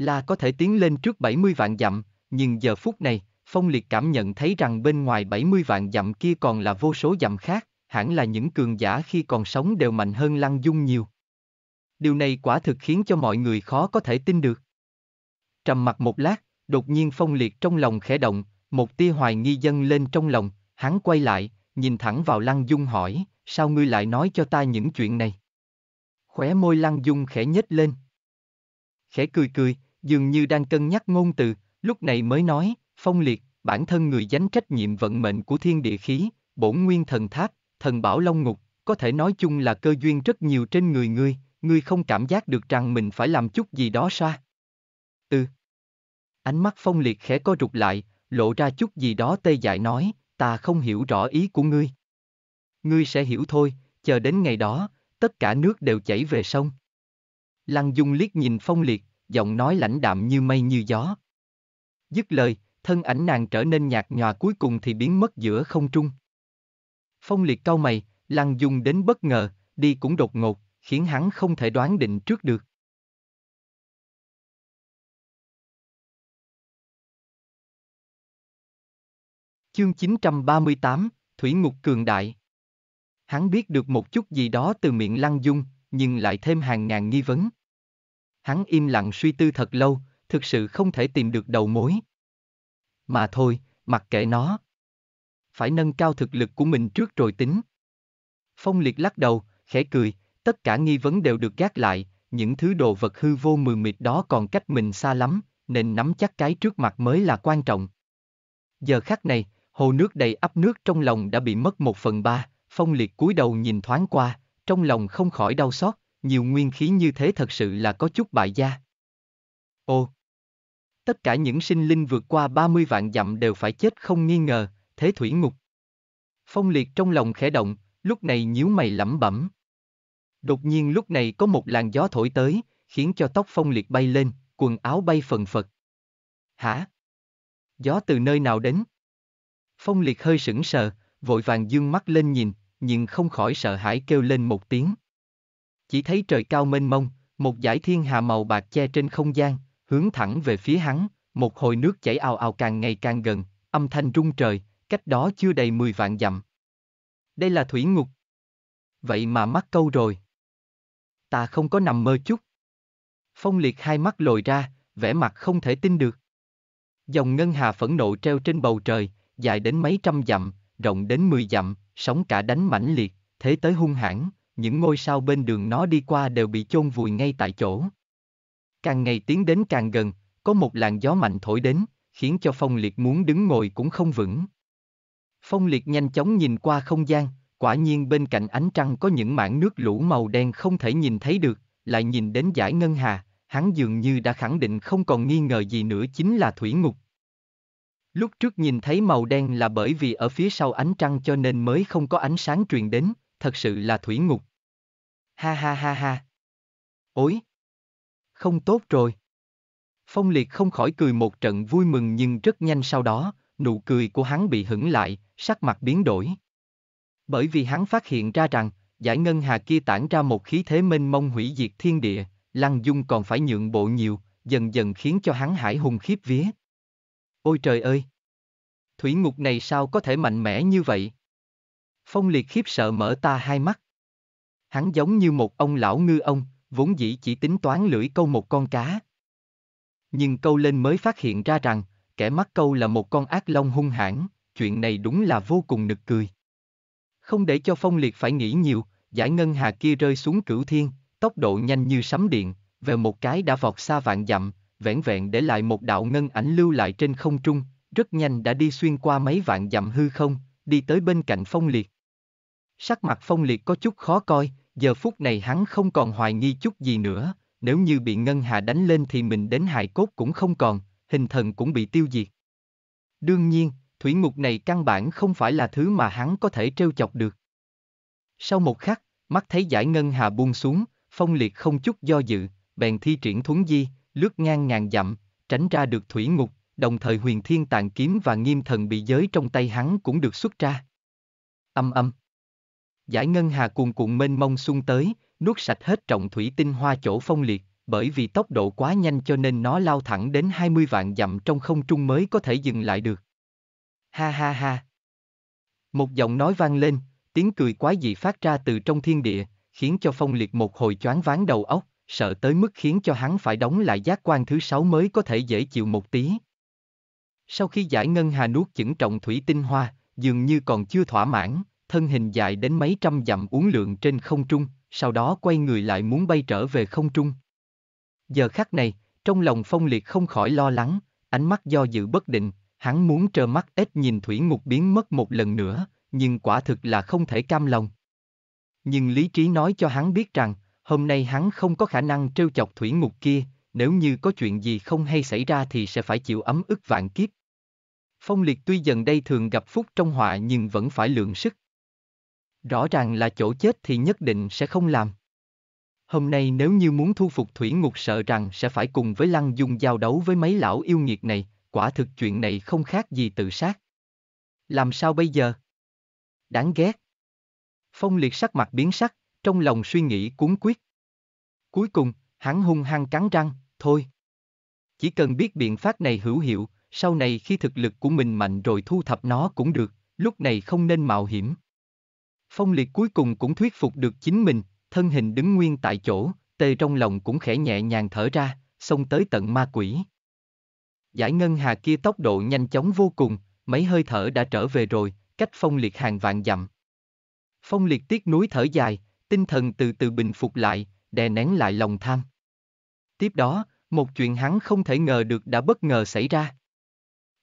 là có thể tiến lên trước 70 vạn dặm, nhưng giờ phút này, Phong Liệt cảm nhận thấy rằng bên ngoài 70 vạn dặm kia còn là vô số dặm khác, hẳn là những cường giả khi còn sống đều mạnh hơn Lăng Dung nhiều. Điều này quả thực khiến cho mọi người khó có thể tin được. Trầm mặt một lát, đột nhiên Phong Liệt trong lòng khẽ động, một tia hoài nghi dâng lên trong lòng, hắn quay lại, nhìn thẳng vào Lăng Dung hỏi, sao ngươi lại nói cho ta những chuyện này? Khóe môi Lăng Dung khẽ nhếch lên. Khẽ cười cười, dường như đang cân nhắc ngôn từ, lúc này mới nói, phong liệt, bản thân người gánh trách nhiệm vận mệnh của thiên địa khí, bổn nguyên thần tháp, thần bảo long ngục, có thể nói chung là cơ duyên rất nhiều trên người ngươi, ngươi không cảm giác được rằng mình phải làm chút gì đó sao? Ừ. Ánh mắt phong liệt khẽ co rụt lại, lộ ra chút gì đó tê dại nói, ta không hiểu rõ ý của ngươi. Ngươi sẽ hiểu thôi, chờ đến ngày đó, tất cả nước đều chảy về sông. Lăng Dung liếc nhìn phong liệt, giọng nói lãnh đạm như mây như gió. Dứt lời, thân ảnh nàng trở nên nhạt nhòa cuối cùng thì biến mất giữa không trung. Phong liệt cau mày, lăng dung đến bất ngờ, đi cũng đột ngột, khiến hắn không thể đoán định trước được. Chương 938, Thủy Ngục Cường Đại Hắn biết được một chút gì đó từ miệng Lăng Dung, nhưng lại thêm hàng ngàn nghi vấn. Hắn im lặng suy tư thật lâu, thực sự không thể tìm được đầu mối. Mà thôi, mặc kệ nó. Phải nâng cao thực lực của mình trước rồi tính. Phong liệt lắc đầu, khẽ cười, tất cả nghi vấn đều được gác lại, những thứ đồ vật hư vô mờ mịt đó còn cách mình xa lắm, nên nắm chắc cái trước mặt mới là quan trọng. Giờ khắc này, hồ nước đầy ấp nước trong lòng đã bị mất một phần ba, phong liệt cúi đầu nhìn thoáng qua, trong lòng không khỏi đau xót, nhiều nguyên khí như thế thật sự là có chút bại gia. Ô, Tất cả những sinh linh vượt qua 30 vạn dặm đều phải chết không nghi ngờ, thế thủy ngục. Phong liệt trong lòng khẽ động, lúc này nhíu mày lẩm bẩm. Đột nhiên lúc này có một làn gió thổi tới, khiến cho tóc phong liệt bay lên, quần áo bay phần phật. Hả? Gió từ nơi nào đến? Phong liệt hơi sững sờ, vội vàng dương mắt lên nhìn, nhưng không khỏi sợ hãi kêu lên một tiếng chỉ thấy trời cao mênh mông, một dải thiên hà màu bạc che trên không gian, hướng thẳng về phía hắn, một hồi nước chảy ào ào càng ngày càng gần, âm thanh rung trời, cách đó chưa đầy 10 vạn dặm. Đây là thủy ngục. Vậy mà mắc câu rồi. Ta không có nằm mơ chút. Phong liệt hai mắt lồi ra, vẻ mặt không thể tin được. Dòng ngân hà phẫn nộ treo trên bầu trời, dài đến mấy trăm dặm, rộng đến 10 dặm, sóng cả đánh mãnh liệt, thế tới hung hãn, những ngôi sao bên đường nó đi qua đều bị chôn vùi ngay tại chỗ. Càng ngày tiến đến càng gần, có một làn gió mạnh thổi đến, khiến cho phong liệt muốn đứng ngồi cũng không vững. Phong liệt nhanh chóng nhìn qua không gian, quả nhiên bên cạnh ánh trăng có những mảng nước lũ màu đen không thể nhìn thấy được, lại nhìn đến giải ngân hà, hắn dường như đã khẳng định không còn nghi ngờ gì nữa chính là thủy ngục. Lúc trước nhìn thấy màu đen là bởi vì ở phía sau ánh trăng cho nên mới không có ánh sáng truyền đến, thật sự là thủy ngục. Ha ha ha ha. Ôi! Không tốt rồi. Phong Liệt không khỏi cười một trận vui mừng nhưng rất nhanh sau đó, nụ cười của hắn bị hững lại, sắc mặt biến đổi. Bởi vì hắn phát hiện ra rằng, giải ngân hà kia tản ra một khí thế mênh mông hủy diệt thiên địa, Lăng Dung còn phải nhượng bộ nhiều, dần dần khiến cho hắn hải hùng khiếp vía. Ôi trời ơi! Thủy ngục này sao có thể mạnh mẽ như vậy? Phong liệt khiếp sợ mở ta hai mắt. Hắn giống như một ông lão ngư ông, vốn dĩ chỉ tính toán lưỡi câu một con cá. Nhưng câu lên mới phát hiện ra rằng, kẻ mắc câu là một con ác long hung hãn, chuyện này đúng là vô cùng nực cười. Không để cho phong liệt phải nghĩ nhiều, giải ngân hà kia rơi xuống cửu thiên, tốc độ nhanh như sấm điện, về một cái đã vọt xa vạn dặm, vẹn vẹn để lại một đạo ngân ảnh lưu lại trên không trung, rất nhanh đã đi xuyên qua mấy vạn dặm hư không, đi tới bên cạnh phong liệt. Sắc mặt phong liệt có chút khó coi, giờ phút này hắn không còn hoài nghi chút gì nữa, nếu như bị Ngân Hà đánh lên thì mình đến hài cốt cũng không còn, hình thần cũng bị tiêu diệt. Đương nhiên, thủy ngục này căn bản không phải là thứ mà hắn có thể trêu chọc được. Sau một khắc, mắt thấy giải Ngân Hà buông xuống, phong liệt không chút do dự, bèn thi triển thuấn di, lướt ngang ngàn dặm, tránh ra được thủy ngục, đồng thời huyền thiên tàn kiếm và nghiêm thần bị giới trong tay hắn cũng được xuất ra. Âm âm. Giải ngân hà cuồn cuộn mênh mông xung tới, nuốt sạch hết trọng thủy tinh hoa chỗ phong liệt, bởi vì tốc độ quá nhanh cho nên nó lao thẳng đến 20 vạn dặm trong không trung mới có thể dừng lại được. Ha ha ha. Một giọng nói vang lên, tiếng cười quái dị phát ra từ trong thiên địa, khiến cho phong liệt một hồi choáng váng đầu óc, sợ tới mức khiến cho hắn phải đóng lại giác quan thứ sáu mới có thể dễ chịu một tí. Sau khi giải ngân hà nuốt chững trọng thủy tinh hoa, dường như còn chưa thỏa mãn, thân hình dài đến mấy trăm dặm uốn lượn trên không trung, sau đó quay người lại muốn bay trở về không trung. Giờ khắc này, trong lòng phong liệt không khỏi lo lắng, ánh mắt do dự bất định, hắn muốn trơ mắt ít nhìn thủy ngục biến mất một lần nữa, nhưng quả thực là không thể cam lòng. Nhưng lý trí nói cho hắn biết rằng, hôm nay hắn không có khả năng trêu chọc thủy ngục kia, nếu như có chuyện gì không hay xảy ra thì sẽ phải chịu ấm ức vạn kiếp. Phong liệt tuy dần đây thường gặp phúc trong họa nhưng vẫn phải lượng sức, Rõ ràng là chỗ chết thì nhất định sẽ không làm. Hôm nay nếu như muốn thu phục thủy ngục sợ rằng sẽ phải cùng với Lăng Dung giao đấu với mấy lão yêu nghiệt này, quả thực chuyện này không khác gì tự sát. Làm sao bây giờ? Đáng ghét. Phong liệt sắc mặt biến sắc, trong lòng suy nghĩ cuốn quyết. Cuối cùng, hắn hung hăng cắn răng, thôi. Chỉ cần biết biện pháp này hữu hiệu, sau này khi thực lực của mình mạnh rồi thu thập nó cũng được, lúc này không nên mạo hiểm. Phong liệt cuối cùng cũng thuyết phục được chính mình, thân hình đứng nguyên tại chỗ, tê trong lòng cũng khẽ nhẹ nhàng thở ra, xông tới tận ma quỷ. Giải ngân hà kia tốc độ nhanh chóng vô cùng, mấy hơi thở đã trở về rồi, cách phong liệt hàng vạn dặm. Phong liệt tiếc núi thở dài, tinh thần từ từ bình phục lại, đè nén lại lòng tham. Tiếp đó, một chuyện hắn không thể ngờ được đã bất ngờ xảy ra.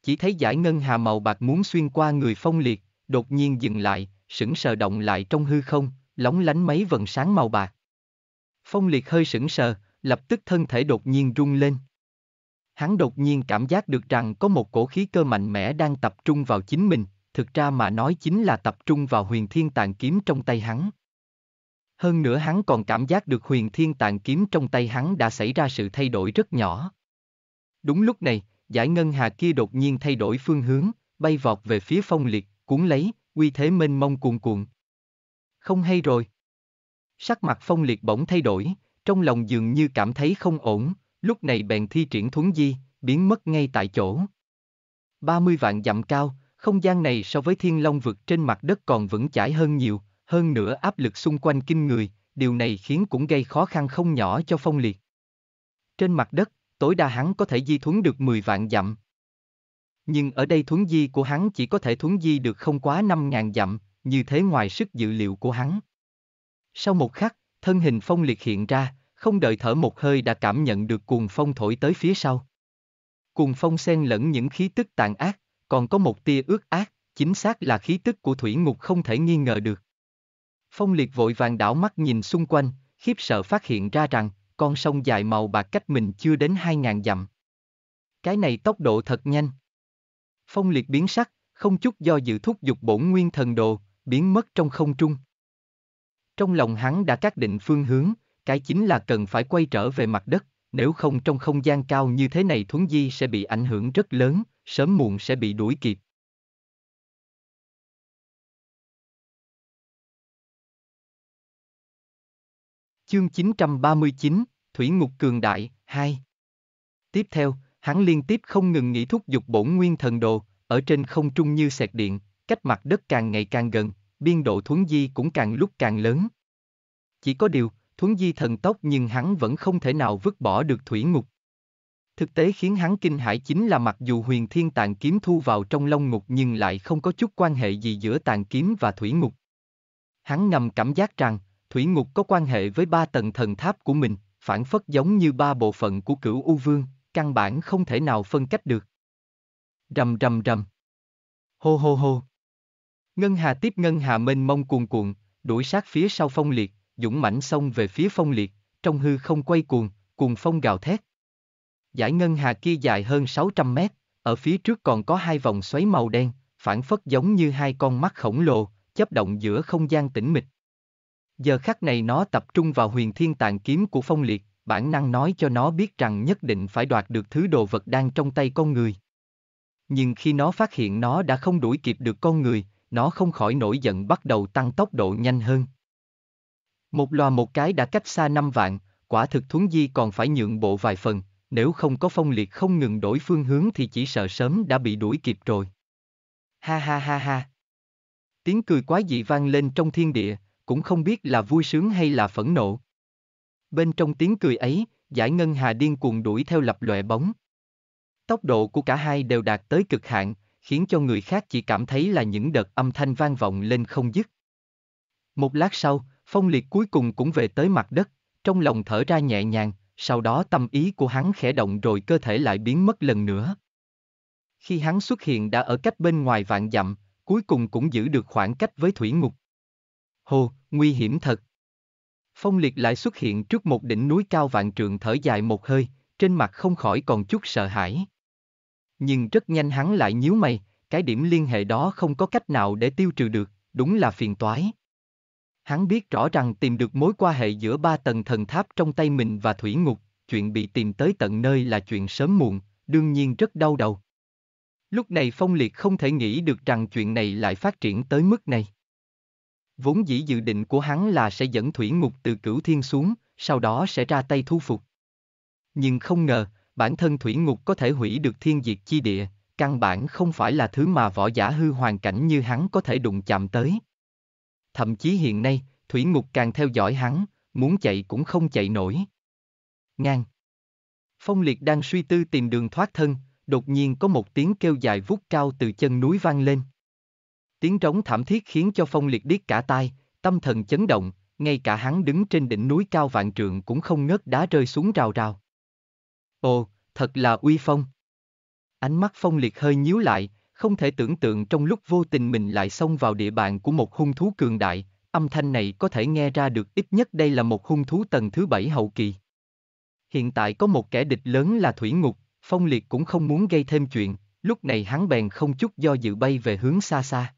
Chỉ thấy giải ngân hà màu bạc muốn xuyên qua người phong liệt, đột nhiên dừng lại, sững sờ động lại trong hư không, lóng lánh mấy vần sáng màu bạc. Phong liệt hơi sững sờ, lập tức thân thể đột nhiên rung lên. Hắn đột nhiên cảm giác được rằng có một cổ khí cơ mạnh mẽ đang tập trung vào chính mình, thực ra mà nói chính là tập trung vào huyền thiên tàng kiếm trong tay hắn. Hơn nữa hắn còn cảm giác được huyền thiên tàng kiếm trong tay hắn đã xảy ra sự thay đổi rất nhỏ. Đúng lúc này, giải ngân hà kia đột nhiên thay đổi phương hướng, bay vọt về phía phong liệt, cuốn lấy, uy thế mênh mông cuồn cuộn. Không hay rồi. Sắc mặt phong liệt bỗng thay đổi, trong lòng dường như cảm thấy không ổn, lúc này bèn thi triển thuấn di, biến mất ngay tại chỗ. 30 vạn dặm cao, không gian này so với thiên long vực trên mặt đất còn vững chãi hơn nhiều, hơn nữa áp lực xung quanh kinh người, điều này khiến cũng gây khó khăn không nhỏ cho phong liệt. Trên mặt đất, tối đa hắn có thể di thuấn được 10 vạn dặm. Nhưng ở đây thuấn di của hắn chỉ có thể thuấn di được không quá 5.000 dặm, như thế ngoài sức dự liệu của hắn. Sau một khắc, thân hình phong liệt hiện ra, không đợi thở một hơi đã cảm nhận được cuồng phong thổi tới phía sau. Cuồng phong xen lẫn những khí tức tàn ác, còn có một tia ước ác, chính xác là khí tức của thủy ngục không thể nghi ngờ được. Phong liệt vội vàng đảo mắt nhìn xung quanh, khiếp sợ phát hiện ra rằng, con sông dài màu bạc cách mình chưa đến 2.000 dặm. Cái này tốc độ thật nhanh. Phong liệt biến sắc, không chút do dự thúc giục bổn nguyên thần đồ, biến mất trong không trung. Trong lòng hắn đã xác định phương hướng, cái chính là cần phải quay trở về mặt đất, nếu không trong không gian cao như thế này thuấn di sẽ bị ảnh hưởng rất lớn, sớm muộn sẽ bị đuổi kịp. Chương 939, Thủy Ngục Cường Đại, 2 Tiếp theo, hắn liên tiếp không ngừng nghĩ thúc giục bổn nguyên thần đồ, ở trên không trung như sẹt điện, cách mặt đất càng ngày càng gần, biên độ thuấn di cũng càng lúc càng lớn. Chỉ có điều, thuấn di thần tốc nhưng hắn vẫn không thể nào vứt bỏ được thủy ngục. Thực tế khiến hắn kinh hãi chính là mặc dù huyền thiên tàn kiếm thu vào trong long ngục nhưng lại không có chút quan hệ gì giữa tàn kiếm và thủy ngục. Hắn ngầm cảm giác rằng, thủy ngục có quan hệ với ba tầng thần tháp của mình, phản phất giống như ba bộ phận của cửu U Vương, căn bản không thể nào phân cách được. Rầm rầm rầm. Hô hô hô. Ngân hà tiếp ngân hà mênh mông cuồn cuộn, đuổi sát phía sau phong liệt, dũng mãnh xông về phía phong liệt, trong hư không quay cuồng, cuồng phong gào thét. Giải ngân hà kia dài hơn 600 mét, ở phía trước còn có hai vòng xoáy màu đen, phản phất giống như hai con mắt khổng lồ, chấp động giữa không gian tĩnh mịch. Giờ khắc này nó tập trung vào huyền thiên tàng kiếm của phong liệt, bản năng nói cho nó biết rằng nhất định phải đoạt được thứ đồ vật đang trong tay con người. Nhưng khi nó phát hiện nó đã không đuổi kịp được con người, nó không khỏi nổi giận bắt đầu tăng tốc độ nhanh hơn. Một lòa một cái đã cách xa năm vạn, quả thực thuấn di còn phải nhượng bộ vài phần, nếu không có phong liệt không ngừng đổi phương hướng thì chỉ sợ sớm đã bị đuổi kịp rồi. Ha ha ha ha. Tiếng cười quá dị vang lên trong thiên địa, cũng không biết là vui sướng hay là phẫn nộ. Bên trong tiếng cười ấy, giải ngân hà điên cuồng đuổi theo lập lòe bóng. Tốc độ của cả hai đều đạt tới cực hạn, khiến cho người khác chỉ cảm thấy là những đợt âm thanh vang vọng lên không dứt. Một lát sau, phong liệt cuối cùng cũng về tới mặt đất, trong lòng thở ra nhẹ nhàng, sau đó tâm ý của hắn khẽ động rồi cơ thể lại biến mất lần nữa. Khi hắn xuất hiện đã ở cách bên ngoài vạn dặm, cuối cùng cũng giữ được khoảng cách với thủy ngục. Hồ, nguy hiểm thật, Phong liệt lại xuất hiện trước một đỉnh núi cao vạn trường thở dài một hơi, trên mặt không khỏi còn chút sợ hãi. Nhưng rất nhanh hắn lại nhíu mày, cái điểm liên hệ đó không có cách nào để tiêu trừ được, đúng là phiền toái. Hắn biết rõ rằng tìm được mối quan hệ giữa ba tầng thần tháp trong tay mình và thủy ngục, chuyện bị tìm tới tận nơi là chuyện sớm muộn, đương nhiên rất đau đầu. Lúc này Phong Liệt không thể nghĩ được rằng chuyện này lại phát triển tới mức này. Vốn dĩ dự định của hắn là sẽ dẫn thủy ngục từ cửu thiên xuống, sau đó sẽ ra tay thu phục. Nhưng không ngờ, bản thân thủy ngục có thể hủy được thiên diệt chi địa, căn bản không phải là thứ mà võ giả hư hoàn cảnh như hắn có thể đụng chạm tới. Thậm chí hiện nay, thủy ngục càng theo dõi hắn, muốn chạy cũng không chạy nổi. Ngang. Phong liệt đang suy tư tìm đường thoát thân, đột nhiên có một tiếng kêu dài vút cao từ chân núi vang lên. Tiếng trống thảm thiết khiến cho phong liệt điếc cả tai, tâm thần chấn động, ngay cả hắn đứng trên đỉnh núi cao vạn trượng cũng không ngớt đá rơi xuống rào rào. Ồ, thật là uy phong. Ánh mắt phong liệt hơi nhíu lại, không thể tưởng tượng trong lúc vô tình mình lại xông vào địa bàn của một hung thú cường đại, âm thanh này có thể nghe ra được ít nhất đây là một hung thú tầng thứ bảy hậu kỳ. Hiện tại có một kẻ địch lớn là Thủy Ngục, Phong Liệt cũng không muốn gây thêm chuyện, lúc này hắn bèn không chút do dự bay về hướng xa xa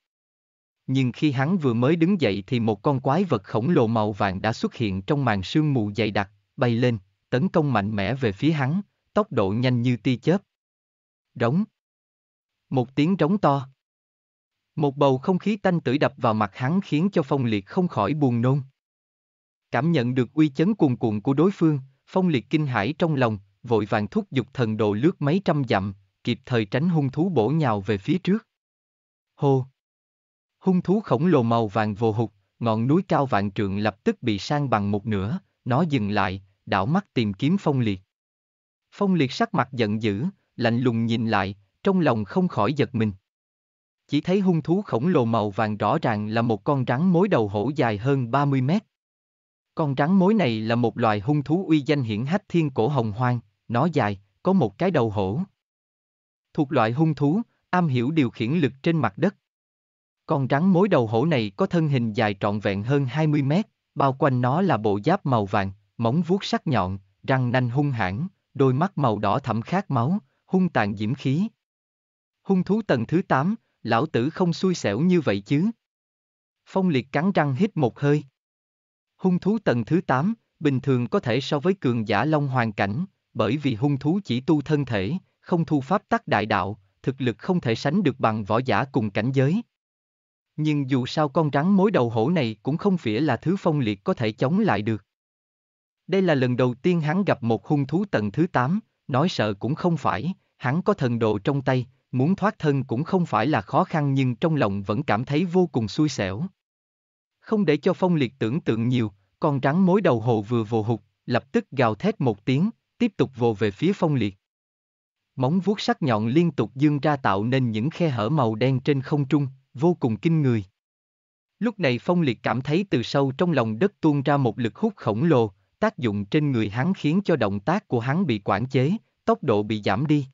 nhưng khi hắn vừa mới đứng dậy thì một con quái vật khổng lồ màu vàng đã xuất hiện trong màn sương mù dày đặc, bay lên, tấn công mạnh mẽ về phía hắn, tốc độ nhanh như tia chớp. Rống. Một tiếng rống to. Một bầu không khí tanh tử đập vào mặt hắn khiến cho phong liệt không khỏi buồn nôn. Cảm nhận được uy chấn cuồn cuộn của đối phương, phong liệt kinh hãi trong lòng, vội vàng thúc giục thần đồ lướt mấy trăm dặm, kịp thời tránh hung thú bổ nhào về phía trước. Hô! Hung thú khổng lồ màu vàng vô hụt, ngọn núi cao vạn trượng lập tức bị sang bằng một nửa, nó dừng lại, đảo mắt tìm kiếm phong liệt. Phong liệt sắc mặt giận dữ, lạnh lùng nhìn lại, trong lòng không khỏi giật mình. Chỉ thấy hung thú khổng lồ màu vàng rõ ràng là một con rắn mối đầu hổ dài hơn 30 mét. Con rắn mối này là một loài hung thú uy danh hiển hách thiên cổ hồng hoang, nó dài, có một cái đầu hổ. Thuộc loại hung thú, am hiểu điều khiển lực trên mặt đất, con rắn mối đầu hổ này có thân hình dài trọn vẹn hơn 20 mét, bao quanh nó là bộ giáp màu vàng, móng vuốt sắc nhọn, răng nanh hung hãn, đôi mắt màu đỏ thẫm khát máu, hung tàn diễm khí. Hung thú tầng thứ 8, lão tử không xui xẻo như vậy chứ. Phong liệt cắn răng hít một hơi. Hung thú tầng thứ 8, bình thường có thể so với cường giả long hoàn cảnh, bởi vì hung thú chỉ tu thân thể, không thu pháp tắc đại đạo, thực lực không thể sánh được bằng võ giả cùng cảnh giới. Nhưng dù sao con rắn mối đầu hổ này cũng không phải là thứ phong liệt có thể chống lại được. Đây là lần đầu tiên hắn gặp một hung thú tầng thứ 8, nói sợ cũng không phải, hắn có thần độ trong tay, muốn thoát thân cũng không phải là khó khăn nhưng trong lòng vẫn cảm thấy vô cùng xui xẻo. Không để cho phong liệt tưởng tượng nhiều, con rắn mối đầu hổ vừa vồ hụt, lập tức gào thét một tiếng, tiếp tục vồ về phía phong liệt. Móng vuốt sắc nhọn liên tục dương ra tạo nên những khe hở màu đen trên không trung, vô cùng kinh người. Lúc này Phong Liệt cảm thấy từ sâu trong lòng đất tuôn ra một lực hút khổng lồ, tác dụng trên người hắn khiến cho động tác của hắn bị quản chế, tốc độ bị giảm đi.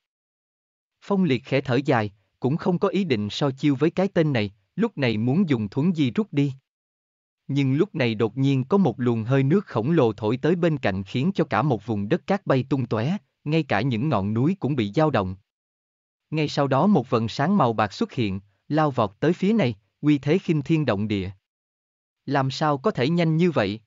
Phong Liệt khẽ thở dài, cũng không có ý định so chiêu với cái tên này, lúc này muốn dùng thuấn di rút đi. Nhưng lúc này đột nhiên có một luồng hơi nước khổng lồ thổi tới bên cạnh khiến cho cả một vùng đất cát bay tung tóe, ngay cả những ngọn núi cũng bị dao động. Ngay sau đó một vần sáng màu bạc xuất hiện, lao vọt tới phía này, uy thế khinh thiên động địa. Làm sao có thể nhanh như vậy?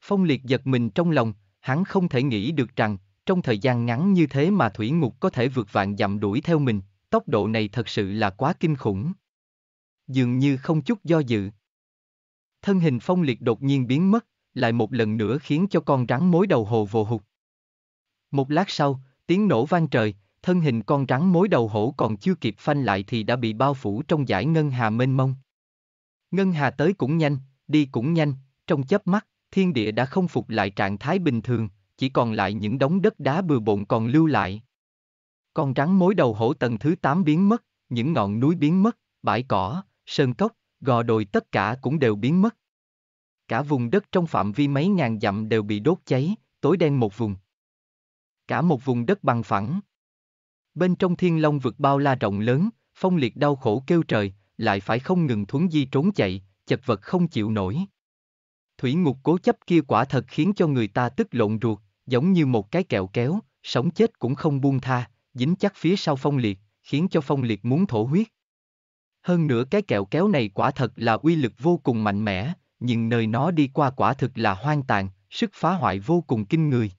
Phong liệt giật mình trong lòng, hắn không thể nghĩ được rằng, trong thời gian ngắn như thế mà thủy ngục có thể vượt vạn dặm đuổi theo mình, tốc độ này thật sự là quá kinh khủng. Dường như không chút do dự. Thân hình phong liệt đột nhiên biến mất, lại một lần nữa khiến cho con rắn mối đầu hồ vô hụt. Một lát sau, tiếng nổ vang trời, thân hình con rắn mối đầu hổ còn chưa kịp phanh lại thì đã bị bao phủ trong giải ngân hà mênh mông. Ngân hà tới cũng nhanh, đi cũng nhanh, trong chớp mắt, thiên địa đã không phục lại trạng thái bình thường, chỉ còn lại những đống đất đá bừa bộn còn lưu lại. Con rắn mối đầu hổ tầng thứ 8 biến mất, những ngọn núi biến mất, bãi cỏ, sơn cốc, gò đồi tất cả cũng đều biến mất. Cả vùng đất trong phạm vi mấy ngàn dặm đều bị đốt cháy, tối đen một vùng. Cả một vùng đất bằng phẳng. Bên trong thiên long vực bao la rộng lớn, phong liệt đau khổ kêu trời, lại phải không ngừng thuấn di trốn chạy, chật vật không chịu nổi. Thủy ngục cố chấp kia quả thật khiến cho người ta tức lộn ruột, giống như một cái kẹo kéo, sống chết cũng không buông tha, dính chắc phía sau phong liệt, khiến cho phong liệt muốn thổ huyết. Hơn nữa cái kẹo kéo này quả thật là uy lực vô cùng mạnh mẽ, nhưng nơi nó đi qua quả thực là hoang tàn, sức phá hoại vô cùng kinh người.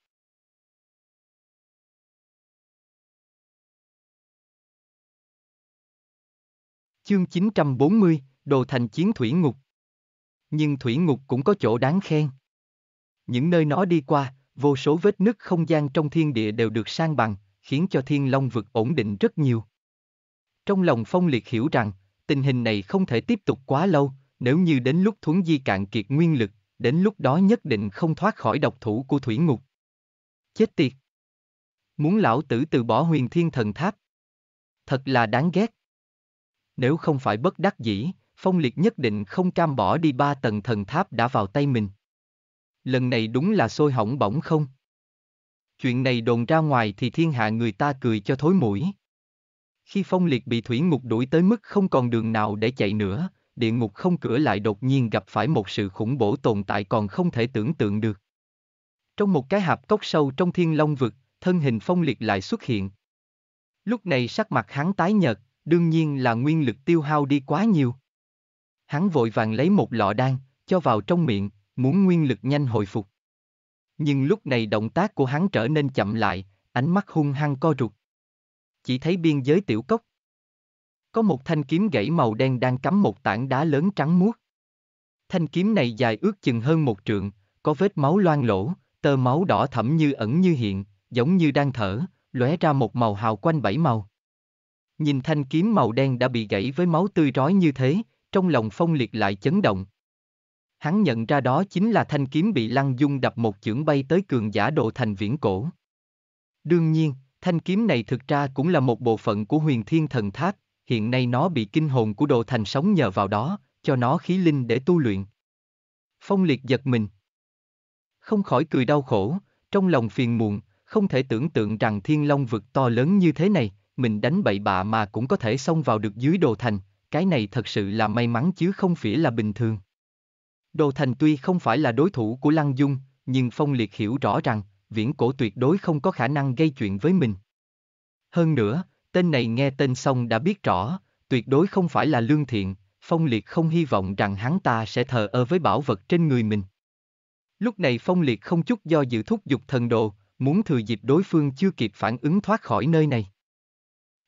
Chương 940, Đồ Thành Chiến Thủy Ngục Nhưng Thủy Ngục cũng có chỗ đáng khen. Những nơi nó đi qua, vô số vết nứt không gian trong thiên địa đều được sang bằng, khiến cho thiên long vực ổn định rất nhiều. Trong lòng phong liệt hiểu rằng, tình hình này không thể tiếp tục quá lâu, nếu như đến lúc thuấn di cạn kiệt nguyên lực, đến lúc đó nhất định không thoát khỏi độc thủ của thủy ngục. Chết tiệt! Muốn lão tử từ bỏ huyền thiên thần tháp. Thật là đáng ghét nếu không phải bất đắc dĩ, Phong Liệt nhất định không cam bỏ đi ba tầng thần tháp đã vào tay mình. Lần này đúng là sôi hỏng bỏng không? Chuyện này đồn ra ngoài thì thiên hạ người ta cười cho thối mũi. Khi Phong Liệt bị thủy ngục đuổi tới mức không còn đường nào để chạy nữa, địa ngục không cửa lại đột nhiên gặp phải một sự khủng bố tồn tại còn không thể tưởng tượng được. Trong một cái hạp cốc sâu trong thiên long vực, thân hình Phong Liệt lại xuất hiện. Lúc này sắc mặt hắn tái nhợt, đương nhiên là nguyên lực tiêu hao đi quá nhiều. Hắn vội vàng lấy một lọ đan, cho vào trong miệng, muốn nguyên lực nhanh hồi phục. Nhưng lúc này động tác của hắn trở nên chậm lại, ánh mắt hung hăng co rụt. Chỉ thấy biên giới tiểu cốc. Có một thanh kiếm gãy màu đen đang cắm một tảng đá lớn trắng muốt. Thanh kiếm này dài ước chừng hơn một trượng, có vết máu loang lỗ, tơ máu đỏ thẫm như ẩn như hiện, giống như đang thở, lóe ra một màu hào quanh bảy màu. Nhìn thanh kiếm màu đen đã bị gãy với máu tươi rói như thế, trong lòng phong liệt lại chấn động. Hắn nhận ra đó chính là thanh kiếm bị Lăng Dung đập một chưởng bay tới cường giả độ thành viễn cổ. Đương nhiên, thanh kiếm này thực ra cũng là một bộ phận của huyền thiên thần tháp, hiện nay nó bị kinh hồn của độ thành sống nhờ vào đó, cho nó khí linh để tu luyện. Phong liệt giật mình. Không khỏi cười đau khổ, trong lòng phiền muộn, không thể tưởng tượng rằng thiên long vực to lớn như thế này, mình đánh bậy bạ mà cũng có thể xông vào được dưới đồ thành, cái này thật sự là may mắn chứ không phải là bình thường. Đồ thành tuy không phải là đối thủ của Lăng Dung, nhưng Phong Liệt hiểu rõ rằng, viễn cổ tuyệt đối không có khả năng gây chuyện với mình. Hơn nữa, tên này nghe tên xong đã biết rõ, tuyệt đối không phải là lương thiện, Phong Liệt không hy vọng rằng hắn ta sẽ thờ ơ với bảo vật trên người mình. Lúc này Phong Liệt không chút do dự thúc giục thần đồ, muốn thừa dịp đối phương chưa kịp phản ứng thoát khỏi nơi này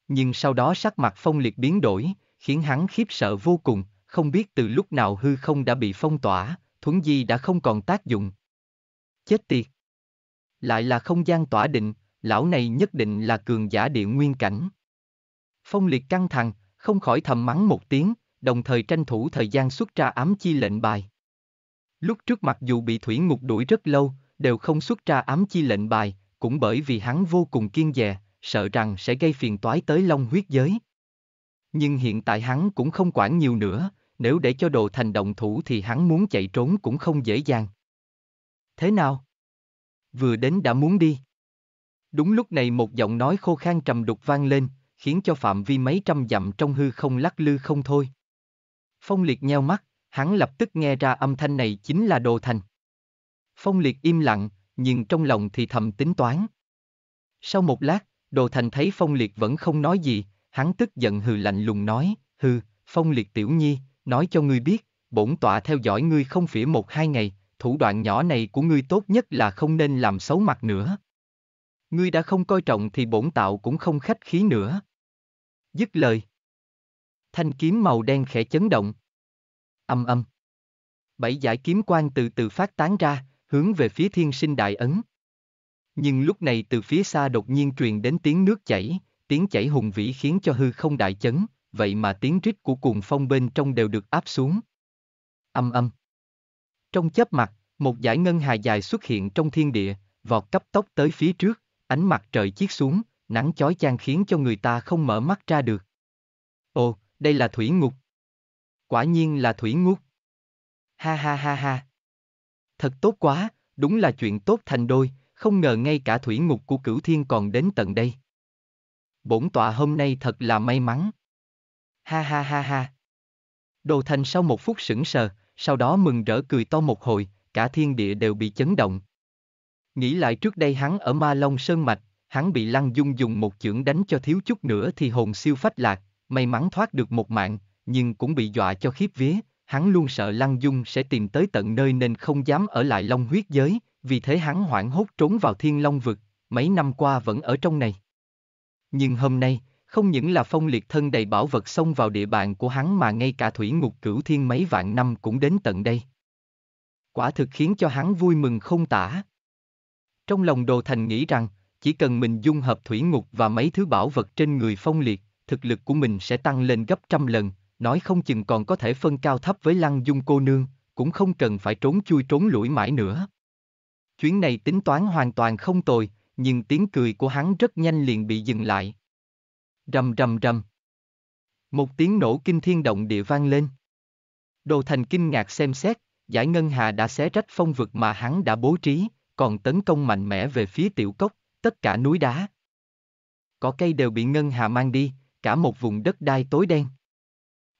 nhưng sau đó sắc mặt phong liệt biến đổi, khiến hắn khiếp sợ vô cùng, không biết từ lúc nào hư không đã bị phong tỏa, thuấn di đã không còn tác dụng. Chết tiệt! Lại là không gian tỏa định, lão này nhất định là cường giả địa nguyên cảnh. Phong liệt căng thẳng, không khỏi thầm mắng một tiếng, đồng thời tranh thủ thời gian xuất ra ám chi lệnh bài. Lúc trước mặc dù bị thủy ngục đuổi rất lâu, đều không xuất ra ám chi lệnh bài, cũng bởi vì hắn vô cùng kiên dè, sợ rằng sẽ gây phiền toái tới long huyết giới. Nhưng hiện tại hắn cũng không quản nhiều nữa, nếu để cho đồ thành động thủ thì hắn muốn chạy trốn cũng không dễ dàng. Thế nào? Vừa đến đã muốn đi. Đúng lúc này một giọng nói khô khan trầm đục vang lên, khiến cho phạm vi mấy trăm dặm trong hư không lắc lư không thôi. Phong liệt nheo mắt, hắn lập tức nghe ra âm thanh này chính là đồ thành. Phong liệt im lặng, nhưng trong lòng thì thầm tính toán. Sau một lát, Đồ Thành thấy Phong Liệt vẫn không nói gì, hắn tức giận hừ lạnh lùng nói, hừ, Phong Liệt tiểu nhi, nói cho ngươi biết, bổn tọa theo dõi ngươi không phỉa một hai ngày, thủ đoạn nhỏ này của ngươi tốt nhất là không nên làm xấu mặt nữa. Ngươi đã không coi trọng thì bổn tạo cũng không khách khí nữa. Dứt lời. Thanh kiếm màu đen khẽ chấn động. Âm âm. Bảy giải kiếm quang từ từ phát tán ra, hướng về phía thiên sinh đại ấn. Nhưng lúc này từ phía xa đột nhiên truyền đến tiếng nước chảy, tiếng chảy hùng vĩ khiến cho hư không đại chấn, vậy mà tiếng rít của cuồng phong bên trong đều được áp xuống. Âm âm. Trong chớp mặt, một dải ngân hà dài xuất hiện trong thiên địa, vọt cấp tốc tới phía trước, ánh mặt trời chiết xuống, nắng chói chang khiến cho người ta không mở mắt ra được. Ồ, đây là thủy ngục. Quả nhiên là thủy ngục. Ha ha ha ha. Thật tốt quá, đúng là chuyện tốt thành đôi, không ngờ ngay cả thủy ngục của cửu thiên còn đến tận đây. Bổn tọa hôm nay thật là may mắn. Ha ha ha ha. Đồ thành sau một phút sững sờ, sau đó mừng rỡ cười to một hồi, cả thiên địa đều bị chấn động. Nghĩ lại trước đây hắn ở Ma Long Sơn Mạch, hắn bị Lăng Dung dùng một chưởng đánh cho thiếu chút nữa thì hồn siêu phách lạc, may mắn thoát được một mạng, nhưng cũng bị dọa cho khiếp vía, hắn luôn sợ Lăng Dung sẽ tìm tới tận nơi nên không dám ở lại Long huyết giới, vì thế hắn hoảng hốt trốn vào thiên long vực, mấy năm qua vẫn ở trong này. Nhưng hôm nay, không những là phong liệt thân đầy bảo vật xông vào địa bàn của hắn mà ngay cả thủy ngục cửu thiên mấy vạn năm cũng đến tận đây. Quả thực khiến cho hắn vui mừng không tả. Trong lòng đồ thành nghĩ rằng, chỉ cần mình dung hợp thủy ngục và mấy thứ bảo vật trên người phong liệt, thực lực của mình sẽ tăng lên gấp trăm lần, nói không chừng còn có thể phân cao thấp với lăng dung cô nương, cũng không cần phải trốn chui trốn lũi mãi nữa. Chuyến này tính toán hoàn toàn không tồi, nhưng tiếng cười của hắn rất nhanh liền bị dừng lại. Rầm rầm rầm. Một tiếng nổ kinh thiên động địa vang lên. Đồ thành kinh ngạc xem xét, giải ngân hà đã xé rách phong vực mà hắn đã bố trí, còn tấn công mạnh mẽ về phía tiểu cốc, tất cả núi đá. Có cây đều bị ngân hà mang đi, cả một vùng đất đai tối đen.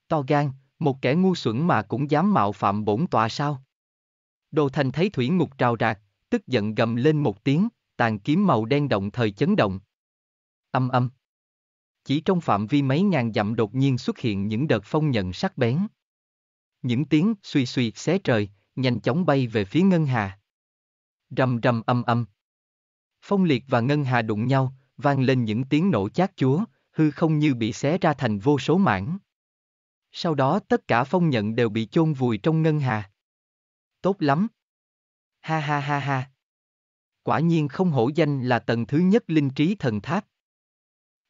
To gan, một kẻ ngu xuẩn mà cũng dám mạo phạm bổn tòa sao? Đồ thành thấy thủy ngục trào rạc, tức giận gầm lên một tiếng, tàn kiếm màu đen động thời chấn động. Âm âm. Chỉ trong phạm vi mấy ngàn dặm đột nhiên xuất hiện những đợt phong nhận sắc bén. Những tiếng suy suy xé trời, nhanh chóng bay về phía ngân hà. Rầm rầm âm âm. Phong liệt và ngân hà đụng nhau, vang lên những tiếng nổ chát chúa, hư không như bị xé ra thành vô số mảng. Sau đó tất cả phong nhận đều bị chôn vùi trong ngân hà. Tốt lắm, ha ha ha ha. Quả nhiên không hổ danh là tầng thứ nhất linh trí thần tháp.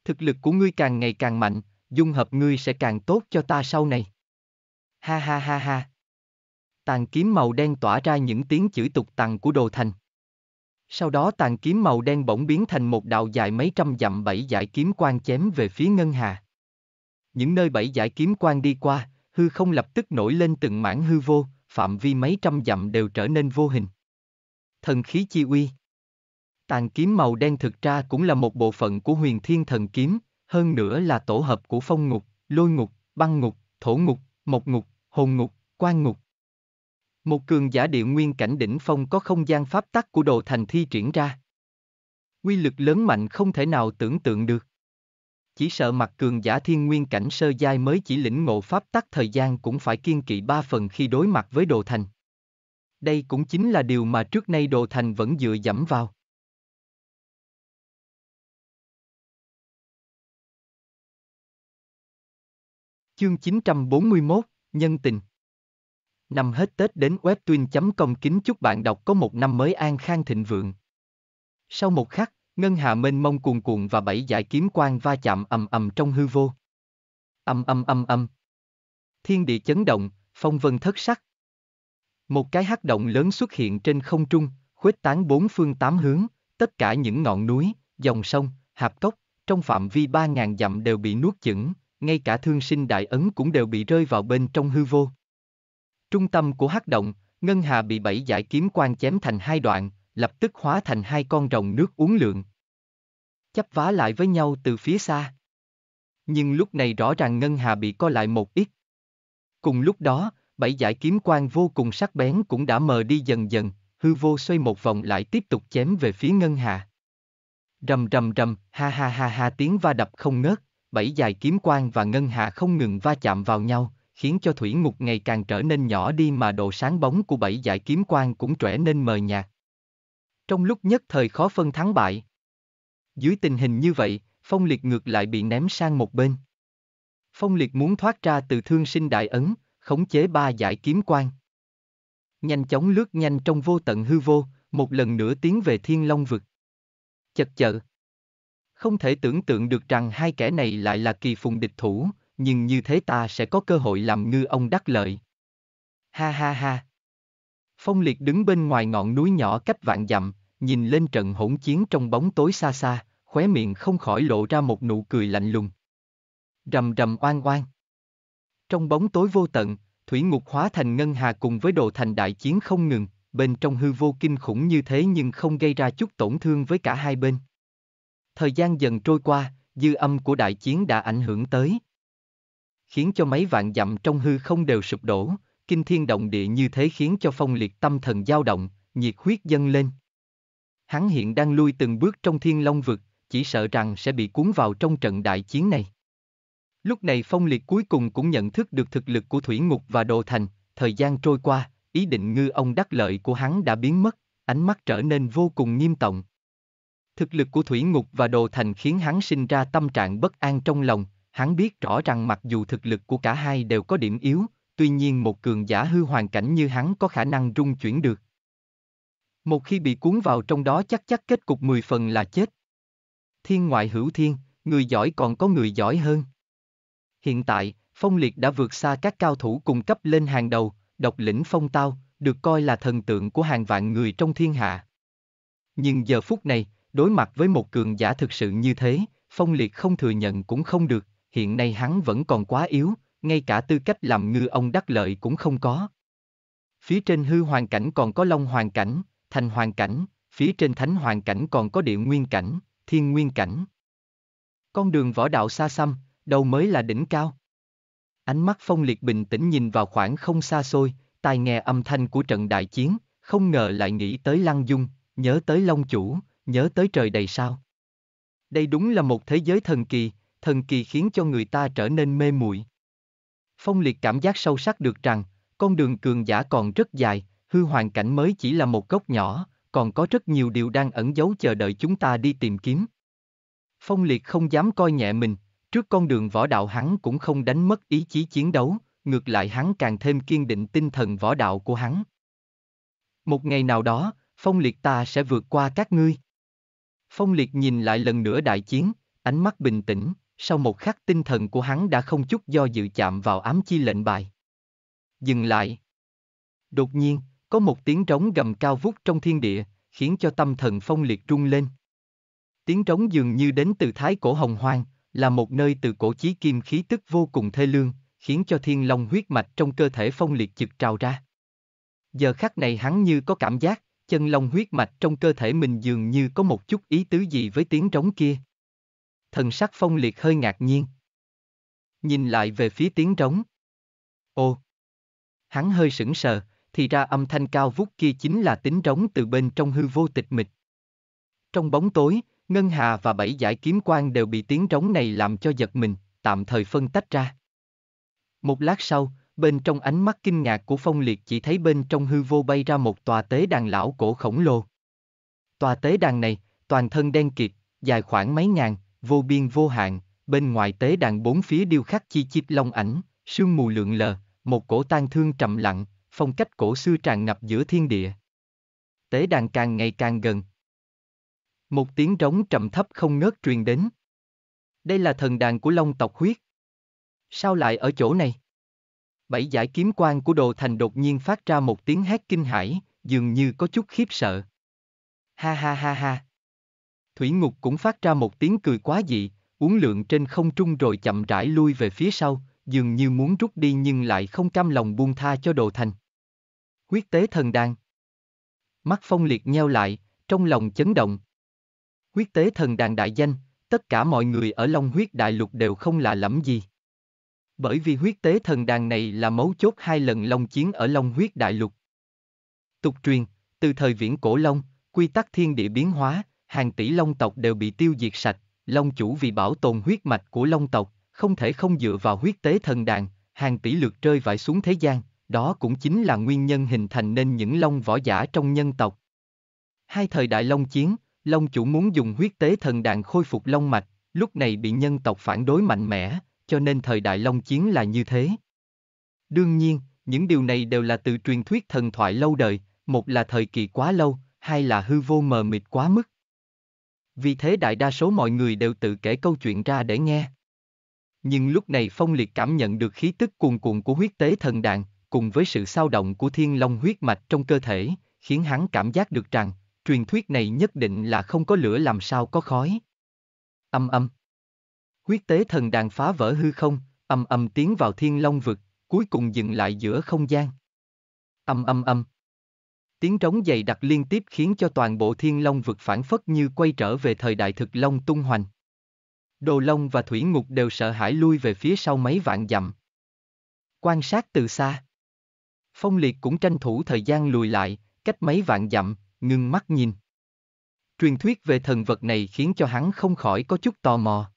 Thực lực của ngươi càng ngày càng mạnh, dung hợp ngươi sẽ càng tốt cho ta sau này. Ha ha ha ha. Tàn kiếm màu đen tỏa ra những tiếng chửi tục tằng của đồ thành. Sau đó tàn kiếm màu đen bỗng biến thành một đạo dài mấy trăm dặm bảy giải kiếm quang chém về phía ngân hà. Những nơi bảy giải kiếm quang đi qua, hư không lập tức nổi lên từng mảng hư vô, phạm vi mấy trăm dặm đều trở nên vô hình thần khí chi uy. Tàn kiếm màu đen thực ra cũng là một bộ phận của huyền thiên thần kiếm, hơn nữa là tổ hợp của phong ngục, lôi ngục, băng ngục, thổ ngục, mộc ngục, hồn ngục, quan ngục. Một cường giả địa nguyên cảnh đỉnh phong có không gian pháp tắc của đồ thành thi triển ra. Quy lực lớn mạnh không thể nào tưởng tượng được. Chỉ sợ mặt cường giả thiên nguyên cảnh sơ giai mới chỉ lĩnh ngộ pháp tắc thời gian cũng phải kiên kỵ ba phần khi đối mặt với đồ thành. Đây cũng chính là điều mà trước nay Đồ Thành vẫn dựa dẫm vào. Chương 941, Nhân tình Năm hết Tết đến webtoon.com kính chúc bạn đọc có một năm mới an khang thịnh vượng. Sau một khắc, ngân hà mênh mông cuồn cuộn và bảy giải kiếm quang va chạm ầm ầm trong hư vô. Âm âm âm âm. Thiên địa chấn động, phong vân thất sắc, một cái hắc động lớn xuất hiện trên không trung, khuếch tán bốn phương tám hướng, tất cả những ngọn núi, dòng sông, hạp cốc, trong phạm vi ba ngàn dặm đều bị nuốt chửng, ngay cả thương sinh đại ấn cũng đều bị rơi vào bên trong hư vô. Trung tâm của hắc động, ngân hà bị bảy giải kiếm quan chém thành hai đoạn, lập tức hóa thành hai con rồng nước uống lượng. Chấp vá lại với nhau từ phía xa. Nhưng lúc này rõ ràng ngân hà bị co lại một ít. Cùng lúc đó, bảy giải kiếm quan vô cùng sắc bén cũng đã mờ đi dần dần, hư vô xoay một vòng lại tiếp tục chém về phía ngân hà, Rầm rầm rầm, ha ha ha ha tiếng va đập không ngớt, bảy giải kiếm quan và ngân hà không ngừng va chạm vào nhau, khiến cho thủy ngục ngày càng trở nên nhỏ đi mà độ sáng bóng của bảy giải kiếm quan cũng trở nên mờ nhạt. Trong lúc nhất thời khó phân thắng bại. Dưới tình hình như vậy, phong liệt ngược lại bị ném sang một bên. Phong liệt muốn thoát ra từ thương sinh đại ấn, khống chế ba giải kiếm quan. Nhanh chóng lướt nhanh trong vô tận hư vô, một lần nữa tiến về thiên long vực. Chật chợ. Không thể tưởng tượng được rằng hai kẻ này lại là kỳ phùng địch thủ, nhưng như thế ta sẽ có cơ hội làm ngư ông đắc lợi. Ha ha ha. Phong liệt đứng bên ngoài ngọn núi nhỏ cách vạn dặm, nhìn lên trận hỗn chiến trong bóng tối xa xa, khóe miệng không khỏi lộ ra một nụ cười lạnh lùng. Rầm rầm oan oan. Trong bóng tối vô tận, thủy ngục hóa thành ngân hà cùng với đồ thành đại chiến không ngừng, bên trong hư vô kinh khủng như thế nhưng không gây ra chút tổn thương với cả hai bên. Thời gian dần trôi qua, dư âm của đại chiến đã ảnh hưởng tới. Khiến cho mấy vạn dặm trong hư không đều sụp đổ, kinh thiên động địa như thế khiến cho phong liệt tâm thần dao động, nhiệt huyết dâng lên. Hắn hiện đang lui từng bước trong thiên long vực, chỉ sợ rằng sẽ bị cuốn vào trong trận đại chiến này. Lúc này Phong Liệt cuối cùng cũng nhận thức được thực lực của Thủy Ngục và Đồ Thành, thời gian trôi qua, ý định ngư ông đắc lợi của hắn đã biến mất, ánh mắt trở nên vô cùng nghiêm trọng. Thực lực của Thủy Ngục và Đồ Thành khiến hắn sinh ra tâm trạng bất an trong lòng, hắn biết rõ rằng mặc dù thực lực của cả hai đều có điểm yếu, tuy nhiên một cường giả hư hoàn cảnh như hắn có khả năng rung chuyển được. Một khi bị cuốn vào trong đó chắc chắc kết cục mười phần là chết. Thiên ngoại hữu thiên, người giỏi còn có người giỏi hơn. Hiện tại, Phong Liệt đã vượt xa các cao thủ cùng cấp lên hàng đầu, độc lĩnh Phong Tao, được coi là thần tượng của hàng vạn người trong thiên hạ. Nhưng giờ phút này, đối mặt với một cường giả thực sự như thế, Phong Liệt không thừa nhận cũng không được, hiện nay hắn vẫn còn quá yếu, ngay cả tư cách làm ngư ông đắc lợi cũng không có. Phía trên hư hoàn cảnh còn có long hoàn cảnh, thành hoàn cảnh, phía trên thánh hoàn cảnh còn có địa nguyên cảnh, thiên nguyên cảnh. Con đường võ đạo xa xăm, đâu mới là đỉnh cao. Ánh mắt phong liệt bình tĩnh nhìn vào khoảng không xa xôi, tai nghe âm thanh của trận đại chiến, không ngờ lại nghĩ tới Lăng Dung, nhớ tới Long Chủ, nhớ tới trời đầy sao. Đây đúng là một thế giới thần kỳ, thần kỳ khiến cho người ta trở nên mê muội. Phong liệt cảm giác sâu sắc được rằng, con đường cường giả còn rất dài, hư hoàn cảnh mới chỉ là một góc nhỏ, còn có rất nhiều điều đang ẩn giấu chờ đợi chúng ta đi tìm kiếm. Phong liệt không dám coi nhẹ mình, Trước con đường võ đạo hắn cũng không đánh mất ý chí chiến đấu, ngược lại hắn càng thêm kiên định tinh thần võ đạo của hắn. Một ngày nào đó, phong liệt ta sẽ vượt qua các ngươi. Phong liệt nhìn lại lần nữa đại chiến, ánh mắt bình tĩnh, sau một khắc tinh thần của hắn đã không chút do dự chạm vào ám chi lệnh bài. Dừng lại. Đột nhiên, có một tiếng trống gầm cao vút trong thiên địa, khiến cho tâm thần phong liệt rung lên. Tiếng trống dường như đến từ thái cổ hồng hoang, là một nơi từ cổ chí kim khí tức vô cùng thê lương, khiến cho thiên long huyết mạch trong cơ thể phong liệt chực trào ra. Giờ khắc này hắn như có cảm giác, chân long huyết mạch trong cơ thể mình dường như có một chút ý tứ gì với tiếng trống kia. Thần sắc phong liệt hơi ngạc nhiên. Nhìn lại về phía tiếng trống. Ô! Hắn hơi sững sờ, thì ra âm thanh cao vút kia chính là tiếng trống từ bên trong hư vô tịch mịch. Trong bóng tối, Ngân Hà và bảy giải kiếm quan đều bị tiếng trống này làm cho giật mình, tạm thời phân tách ra. Một lát sau, bên trong ánh mắt kinh ngạc của phong liệt chỉ thấy bên trong hư vô bay ra một tòa tế đàn lão cổ khổng lồ. Tòa tế đàn này, toàn thân đen kịt, dài khoảng mấy ngàn, vô biên vô hạn, bên ngoài tế đàn bốn phía điêu khắc chi chít long ảnh, sương mù lượn lờ, một cổ tan thương trầm lặng, phong cách cổ xưa tràn ngập giữa thiên địa. Tế đàn càng ngày càng gần, một tiếng trống trầm thấp không ngớt truyền đến. Đây là thần đàn của Long tộc huyết. Sao lại ở chỗ này? Bảy giải kiếm quan của Đồ Thành đột nhiên phát ra một tiếng hét kinh hãi, dường như có chút khiếp sợ. Ha ha ha ha. Thủy Ngục cũng phát ra một tiếng cười quá dị, uống lượng trên không trung rồi chậm rãi lui về phía sau, dường như muốn rút đi nhưng lại không cam lòng buông tha cho Đồ Thành. Huyết tế thần đàn. Mắt phong liệt nheo lại, trong lòng chấn động, Huyết tế thần đàn đại danh, tất cả mọi người ở Long huyết đại lục đều không lạ lẫm gì. Bởi vì huyết tế thần đàn này là mấu chốt hai lần Long chiến ở Long huyết đại lục. Tục truyền, từ thời viễn cổ Long, quy tắc thiên địa biến hóa, hàng tỷ Long tộc đều bị tiêu diệt sạch, Long chủ vì bảo tồn huyết mạch của Long tộc, không thể không dựa vào huyết tế thần đàn, hàng tỷ lượt rơi vãi xuống thế gian, đó cũng chính là nguyên nhân hình thành nên những Long võ giả trong nhân tộc. Hai thời đại Long chiến, Long chủ muốn dùng huyết tế thần đạn khôi phục Long mạch, lúc này bị nhân tộc phản đối mạnh mẽ, cho nên thời đại Long chiến là như thế. Đương nhiên, những điều này đều là từ truyền thuyết thần thoại lâu đời, một là thời kỳ quá lâu, hai là hư vô mờ mịt quá mức. Vì thế đại đa số mọi người đều tự kể câu chuyện ra để nghe. Nhưng lúc này Phong Liệt cảm nhận được khí tức cuồn cuộn của huyết tế thần đạn, cùng với sự sao động của thiên long huyết mạch trong cơ thể, khiến hắn cảm giác được rằng, truyền thuyết này nhất định là không có lửa làm sao có khói. Âm âm. Huyết tế thần đàn phá vỡ hư không, âm âm tiến vào thiên long vực, cuối cùng dừng lại giữa không gian. Âm âm âm. Tiếng trống dày đặc liên tiếp khiến cho toàn bộ thiên long vực phản phất như quay trở về thời đại thực long tung hoành. Đồ Long và Thủy Ngục đều sợ hãi lui về phía sau mấy vạn dặm. Quan sát từ xa. Phong Liệt cũng tranh thủ thời gian lùi lại, cách mấy vạn dặm, ngưng mắt nhìn. Truyền thuyết về thần vật này khiến cho hắn không khỏi có chút tò mò.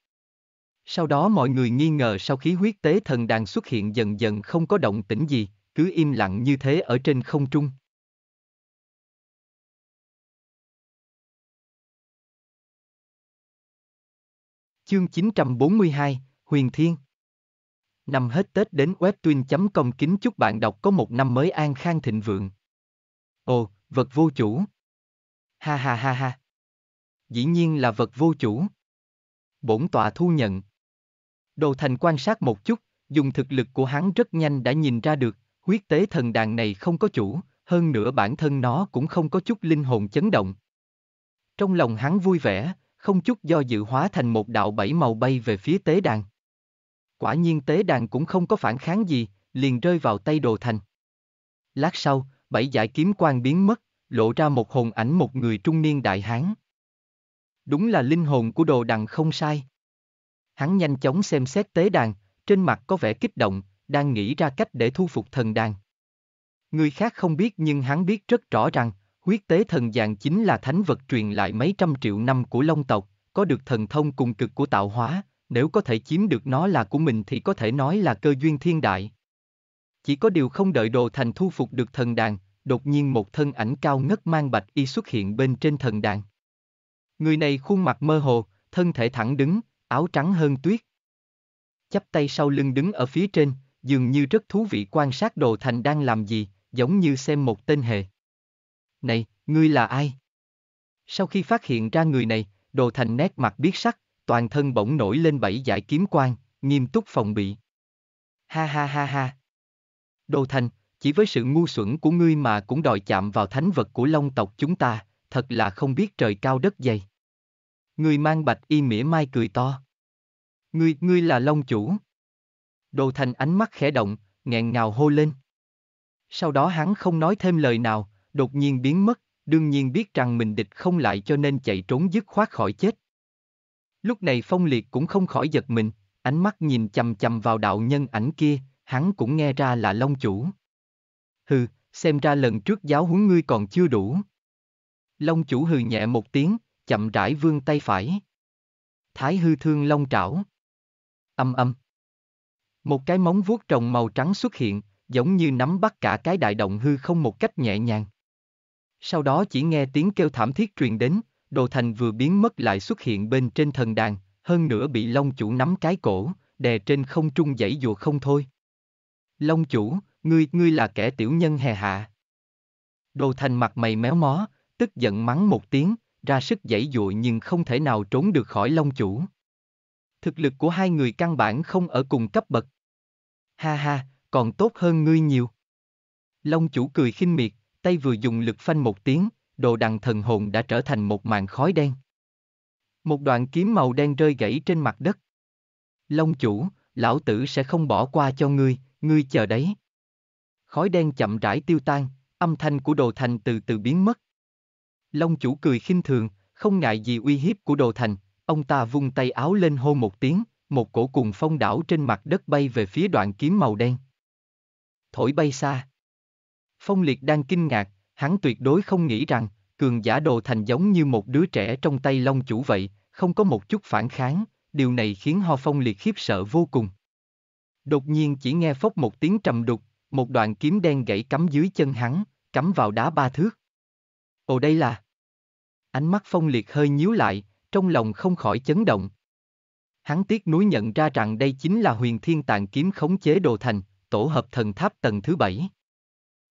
Sau đó mọi người nghi ngờ sau khi huyết tế thần đang xuất hiện dần dần không có động tĩnh gì, cứ im lặng như thế ở trên không trung. Chương 942, Huyền Thiên Năm hết Tết đến webtoon.com kính chúc bạn đọc có một năm mới an khang thịnh vượng. Ồ, vật vô chủ. Ha ha ha ha. Dĩ nhiên là vật vô chủ. Bổn tọa thu nhận. Đồ thành quan sát một chút, dùng thực lực của hắn rất nhanh đã nhìn ra được, huyết tế thần đàn này không có chủ, hơn nữa bản thân nó cũng không có chút linh hồn chấn động. Trong lòng hắn vui vẻ, không chút do dự hóa thành một đạo bảy màu bay về phía tế đàn. Quả nhiên tế đàn cũng không có phản kháng gì, liền rơi vào tay đồ thành. Lát sau, bảy giải kiếm quan biến mất, lộ ra một hồn ảnh một người trung niên đại hán. Đúng là linh hồn của đồ đằng không sai. Hắn nhanh chóng xem xét tế đàn, trên mặt có vẻ kích động, đang nghĩ ra cách để thu phục thần đàn. Người khác không biết nhưng hắn biết rất rõ rằng, huyết tế thần dạng chính là thánh vật truyền lại mấy trăm triệu năm của Long tộc, có được thần thông cùng cực của tạo hóa, nếu có thể chiếm được nó là của mình thì có thể nói là cơ duyên thiên đại. Chỉ có điều không đợi Đồ Thành thu phục được thần đàn, đột nhiên một thân ảnh cao ngất mang bạch y xuất hiện bên trên thần đàn. Người này khuôn mặt mơ hồ, thân thể thẳng đứng, áo trắng hơn tuyết. Chắp tay sau lưng đứng ở phía trên, dường như rất thú vị quan sát Đồ Thành đang làm gì, giống như xem một tên hề. Này, ngươi là ai? Sau khi phát hiện ra người này, Đồ Thành nét mặt biết sắc, toàn thân bỗng nổi lên bảy giải kiếm quan, nghiêm túc phòng bị. Ha ha ha ha, Đô Thanh, chỉ với sự ngu xuẩn của ngươi mà cũng đòi chạm vào thánh vật của Long tộc chúng ta, thật là không biết trời cao đất dày. Ngươi mang bạch y mỉa mai cười to. Ngươi, ngươi là Long chủ. Đô Thanh ánh mắt khẽ động, nghẹn ngào hô lên. Sau đó hắn không nói thêm lời nào, đột nhiên biến mất, đương nhiên biết rằng mình địch không lại cho nên chạy trốn dứt khoát khỏi chết. Lúc này Phong Liệt cũng không khỏi giật mình, ánh mắt nhìn chầm chầm vào đạo nhân ảnh kia, hắn cũng nghe ra là Long chủ. Hừ, xem ra lần trước giáo huấn ngươi còn chưa đủ. Long chủ hừ nhẹ một tiếng, chậm rãi vươn tay phải. Thái hư thương long trảo. Âm âm. Một cái móng vuốt trồng màu trắng xuất hiện, giống như nắm bắt cả cái đại động hư không một cách nhẹ nhàng. Sau đó chỉ nghe tiếng kêu thảm thiết truyền đến, đồ thành vừa biến mất lại xuất hiện bên trên thần đàn, hơn nữa bị long chủ nắm cái cổ, đè trên không trung dãy dùa không thôi. Long chủ, ngươi, ngươi là kẻ tiểu nhân hè hạ. Đồ thành mặt mày méo mó, tức giận mắng một tiếng, ra sức giãy dụa nhưng không thể nào trốn được khỏi Long chủ. Thực lực của hai người căn bản không ở cùng cấp bậc. Ha ha, còn tốt hơn ngươi nhiều. Long chủ cười khinh miệt, tay vừa dùng lực phanh một tiếng, đồ đằng thần hồn đã trở thành một màn khói đen. Một đoạn kiếm màu đen rơi gãy trên mặt đất. Long chủ, lão tử sẽ không bỏ qua cho ngươi, ngươi chờ đấy. Khói đen chậm rãi tiêu tan, âm thanh của Đồ Thành từ từ biến mất. Long chủ cười khinh thường, không ngại gì uy hiếp của Đồ Thành, ông ta vung tay áo lên hô một tiếng, một cổ cùng phong đảo trên mặt đất bay về phía đoạn kiếm màu đen. Thổi bay xa. Phong liệt đang kinh ngạc, hắn tuyệt đối không nghĩ rằng, cường giả Đồ Thành giống như một đứa trẻ trong tay Long chủ vậy, không có một chút phản kháng, điều này khiến Ho Phong liệt khiếp sợ vô cùng. Đột nhiên chỉ nghe phốc một tiếng trầm đục, một đoạn kiếm đen gãy cắm dưới chân hắn, cắm vào đá ba thước. Ồ đây là... Ánh mắt phong liệt hơi nhíu lại, trong lòng không khỏi chấn động. Hắn tiếc nuối nhận ra rằng đây chính là huyền thiên tàng kiếm khống chế đồ thành, tổ hợp thần tháp tầng thứ bảy.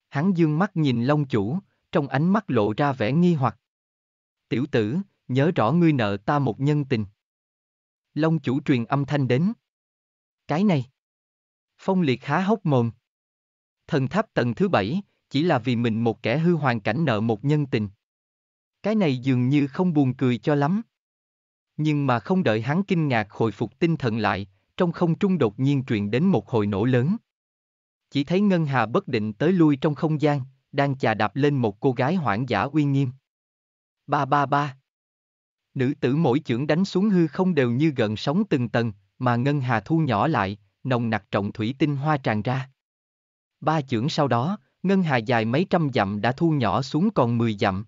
Hắn dương mắt nhìn Long chủ, trong ánh mắt lộ ra vẻ nghi hoặc. Tiểu tử, nhớ rõ ngươi nợ ta một nhân tình. Long chủ truyền âm thanh đến. Cái này. Phong liệt há hốc mồm. Thần tháp tầng thứ bảy, chỉ là vì mình một kẻ hư hoàn cảnh nợ một nhân tình. Cái này dường như không buồn cười cho lắm. Nhưng mà không đợi hắn kinh ngạc hồi phục tinh thần lại, trong không trung đột nhiên truyền đến một hồi nổ lớn. Chỉ thấy Ngân Hà bất định tới lui trong không gian, đang chà đạp lên một cô gái hoảng giả uy nghiêm. Ba ba ba. Nữ tử mỗi chưởng đánh xuống hư không đều như gần sóng từng tầng, mà Ngân Hà thu nhỏ lại, nồng nặc trọng thủy tinh hoa tràn ra. Ba chưởng sau đó, ngân hà dài mấy trăm dặm đã thu nhỏ xuống còn mười dặm.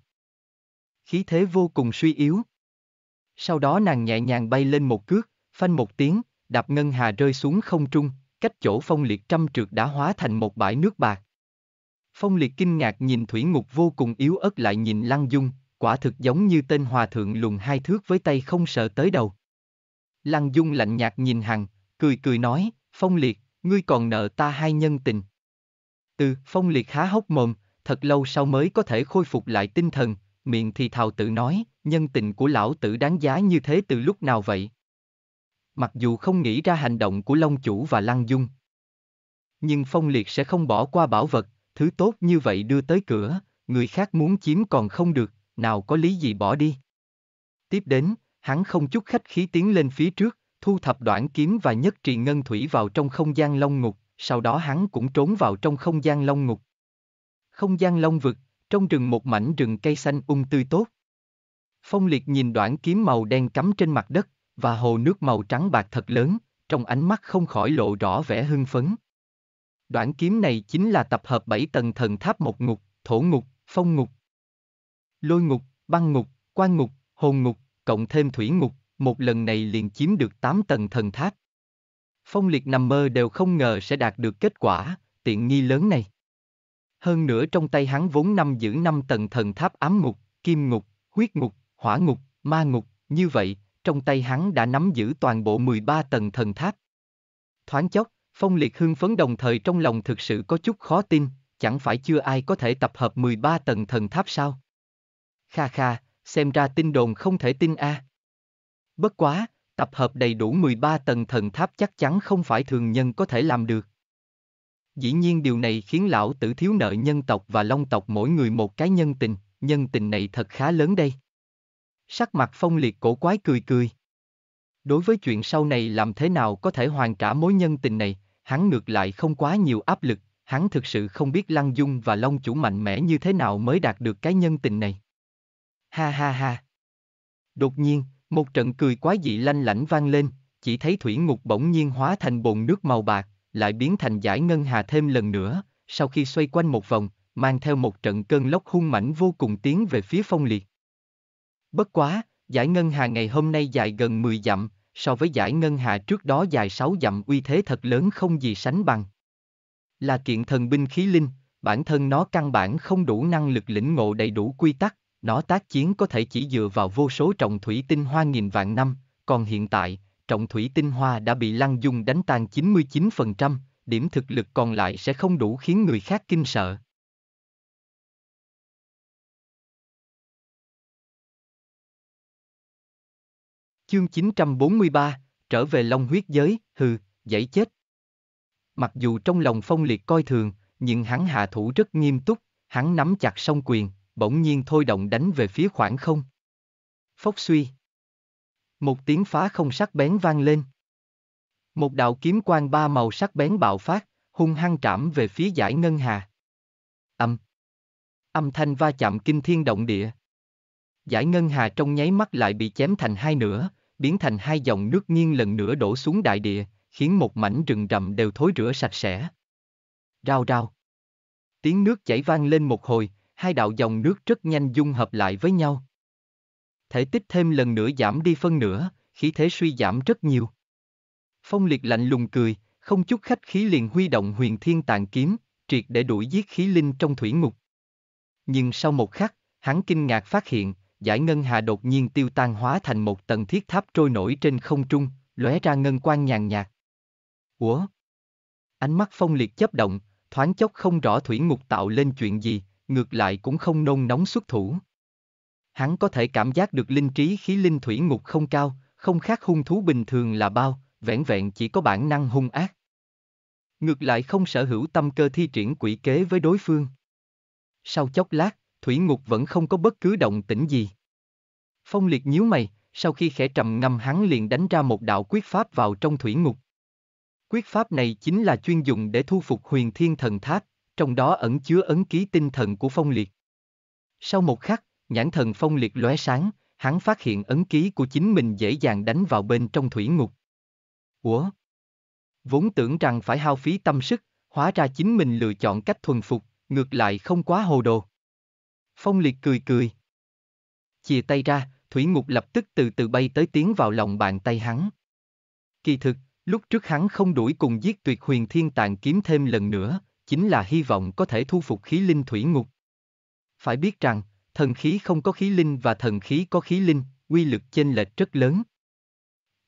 Khí thế vô cùng suy yếu. Sau đó nàng nhẹ nhàng bay lên một cước, phanh một tiếng, đạp ngân hà rơi xuống không trung, cách chỗ phong liệt trăm trượt đã hóa thành một bãi nước bạc. Phong liệt kinh ngạc nhìn thủy ngục vô cùng yếu ớt lại nhìn lăng dung, quả thực giống như tên hòa thượng lùng hai thước với tay không sợ tới đầu. Lăng dung lạnh nhạt nhìn hằng, cười cười nói, Phong Liệt, ngươi còn nợ ta hai nhân tình. Từ, Phong Liệt há hốc mồm, thật lâu sau mới có thể khôi phục lại tinh thần, miệng thì thào tự nói, nhân tình của lão tử đáng giá như thế từ lúc nào vậy? Mặc dù không nghĩ ra hành động của Long Chủ và Lăng Dung, nhưng Phong Liệt sẽ không bỏ qua bảo vật, thứ tốt như vậy đưa tới cửa, người khác muốn chiếm còn không được, nào có lý gì bỏ đi. Tiếp đến, hắn không chút khách khí tiến lên phía trước, thu thập đoạn kiếm và nhất trì ngân thủy vào trong không gian long ngục, sau đó hắn cũng trốn vào trong không gian long ngục. Không gian long vực, trong rừng một mảnh rừng cây xanh ung um tươi tốt. Phong liệt nhìn đoạn kiếm màu đen cắm trên mặt đất, và hồ nước màu trắng bạc thật lớn, trong ánh mắt không khỏi lộ rõ vẻ hưng phấn. Đoạn kiếm này chính là tập hợp bảy tầng thần tháp một ngục, thổ ngục, phong ngục, lôi ngục, băng ngục, quan ngục, hồn ngục, cộng thêm thủy ngục, một lần này liền chiếm được 8 tầng thần tháp. Phong liệt nằm mơ đều không ngờ sẽ đạt được kết quả, tiện nghi lớn này. Hơn nữa trong tay hắn vốn năm giữ năm tầng thần tháp ám ngục, kim ngục, huyết ngục, hỏa ngục, ma ngục, như vậy, trong tay hắn đã nắm giữ toàn bộ 13 tầng thần tháp. Thoáng chốc, Phong Liệt hưng phấn đồng thời trong lòng thực sự có chút khó tin, chẳng phải chưa ai có thể tập hợp 13 tầng thần tháp sao? Kha kha, xem ra tin đồn không thể tin a. À. Bất quá, tập hợp đầy đủ 13 tầng thần tháp chắc chắn không phải thường nhân có thể làm được. Dĩ nhiên điều này khiến lão tử thiếu nợ nhân tộc và long tộc mỗi người một cái nhân tình, nhân tình này thật khá lớn đây. Sắc mặt phong liệt cổ quái cười cười. Đối với chuyện sau này làm thế nào có thể hoàn trả mối nhân tình này, hắn ngược lại không quá nhiều áp lực, hắn thực sự không biết Lăng Dung và Long Chủ mạnh mẽ như thế nào mới đạt được cái nhân tình này. Ha ha ha. Đột nhiên, một trận cười quái dị lanh lảnh vang lên, chỉ thấy thủy ngục bỗng nhiên hóa thành bồn nước màu bạc, lại biến thành giải ngân hà thêm lần nữa, sau khi xoay quanh một vòng, mang theo một trận cơn lốc hung mãnh vô cùng tiến về phía phong liệt. Bất quá, giải ngân hà ngày hôm nay dài gần 10 dặm, so với giải ngân hà trước đó dài 6 dặm uy thế thật lớn không gì sánh bằng. Là kiện thần binh khí linh, bản thân nó căn bản không đủ năng lực lĩnh ngộ đầy đủ quy tắc, nó tác chiến có thể chỉ dựa vào vô số trọng thủy tinh hoa nghìn vạn năm, còn hiện tại, trọng thủy tinh hoa đã bị Lăng Dung đánh tan 99%, điểm thực lực còn lại sẽ không đủ khiến người khác kinh sợ. Chương 943, trở về Long huyết giới, hừ, dãy chết. Mặc dù trong lòng phong liệt coi thường, nhưng hắn hạ thủ rất nghiêm túc, hắn nắm chặt song quyền, bỗng nhiên thôi động đánh về phía khoảng không. Phốc suy. Một tiếng phá không sắc bén vang lên. Một đạo kiếm quang ba màu sắc bén bạo phát, hung hăng trảm về phía giải ngân hà. Âm. Âm thanh va chạm kinh thiên động địa. Giải ngân hà trong nháy mắt lại bị chém thành hai nửa, biến thành hai dòng nước nghiêng lần nữa đổ xuống đại địa, khiến một mảnh rừng rậm đều thối rửa sạch sẽ. Rao rao. Tiếng nước chảy vang lên một hồi, hai đạo dòng nước rất nhanh dung hợp lại với nhau. Thể tích thêm lần nữa giảm đi phân nửa, khí thế suy giảm rất nhiều. Phong liệt lạnh lùng cười, không chút khách khí liền huy động huyền thiên tàn kiếm, triệt để đuổi giết khí linh trong thủy ngục. Nhưng sau một khắc, hắn kinh ngạc phát hiện, giải ngân hà đột nhiên tiêu tan hóa thành một tầng thiết tháp trôi nổi trên không trung, lóe ra ngân quang nhàn nhạt. Ủa? Ánh mắt phong liệt chấp động, thoáng chốc không rõ thủy ngục tạo lên chuyện gì, ngược lại cũng không nôn nóng xuất thủ. Hắn có thể cảm giác được linh trí khí linh thủy ngục không cao, không khác hung thú bình thường là bao, vẻn vẹn chỉ có bản năng hung ác. Ngược lại không sở hữu tâm cơ thi triển quỷ kế với đối phương. Sau chốc lát, thủy ngục vẫn không có bất cứ động tĩnh gì. Phong liệt nhíu mày, sau khi khẽ trầm ngâm hắn liền đánh ra một đạo quyết pháp vào trong thủy ngục. Quyết pháp này chính là chuyên dùng để thu phục huyền thiên thần tháp, trong đó ẩn chứa ấn ký tinh thần của phong liệt. Sau một khắc, nhãn thần phong liệt lóe sáng, hắn phát hiện ấn ký của chính mình dễ dàng đánh vào bên trong thủy ngục. Ủa? Vốn tưởng rằng phải hao phí tâm sức, hóa ra chính mình lựa chọn cách thuần phục, ngược lại không quá hồ đồ. Phong liệt cười cười. Chìa tay ra, thủy ngục lập tức từ từ bay tới tiến vào lòng bàn tay hắn. Kỳ thực, lúc trước hắn không đuổi cùng giết tuyệt huyền thiên tạng kiếm thêm lần nữa, chính là hy vọng có thể thu phục khí linh thủy ngục. Phải biết rằng, thần khí không có khí linh và thần khí có khí linh, quy lực chênh lệch rất lớn.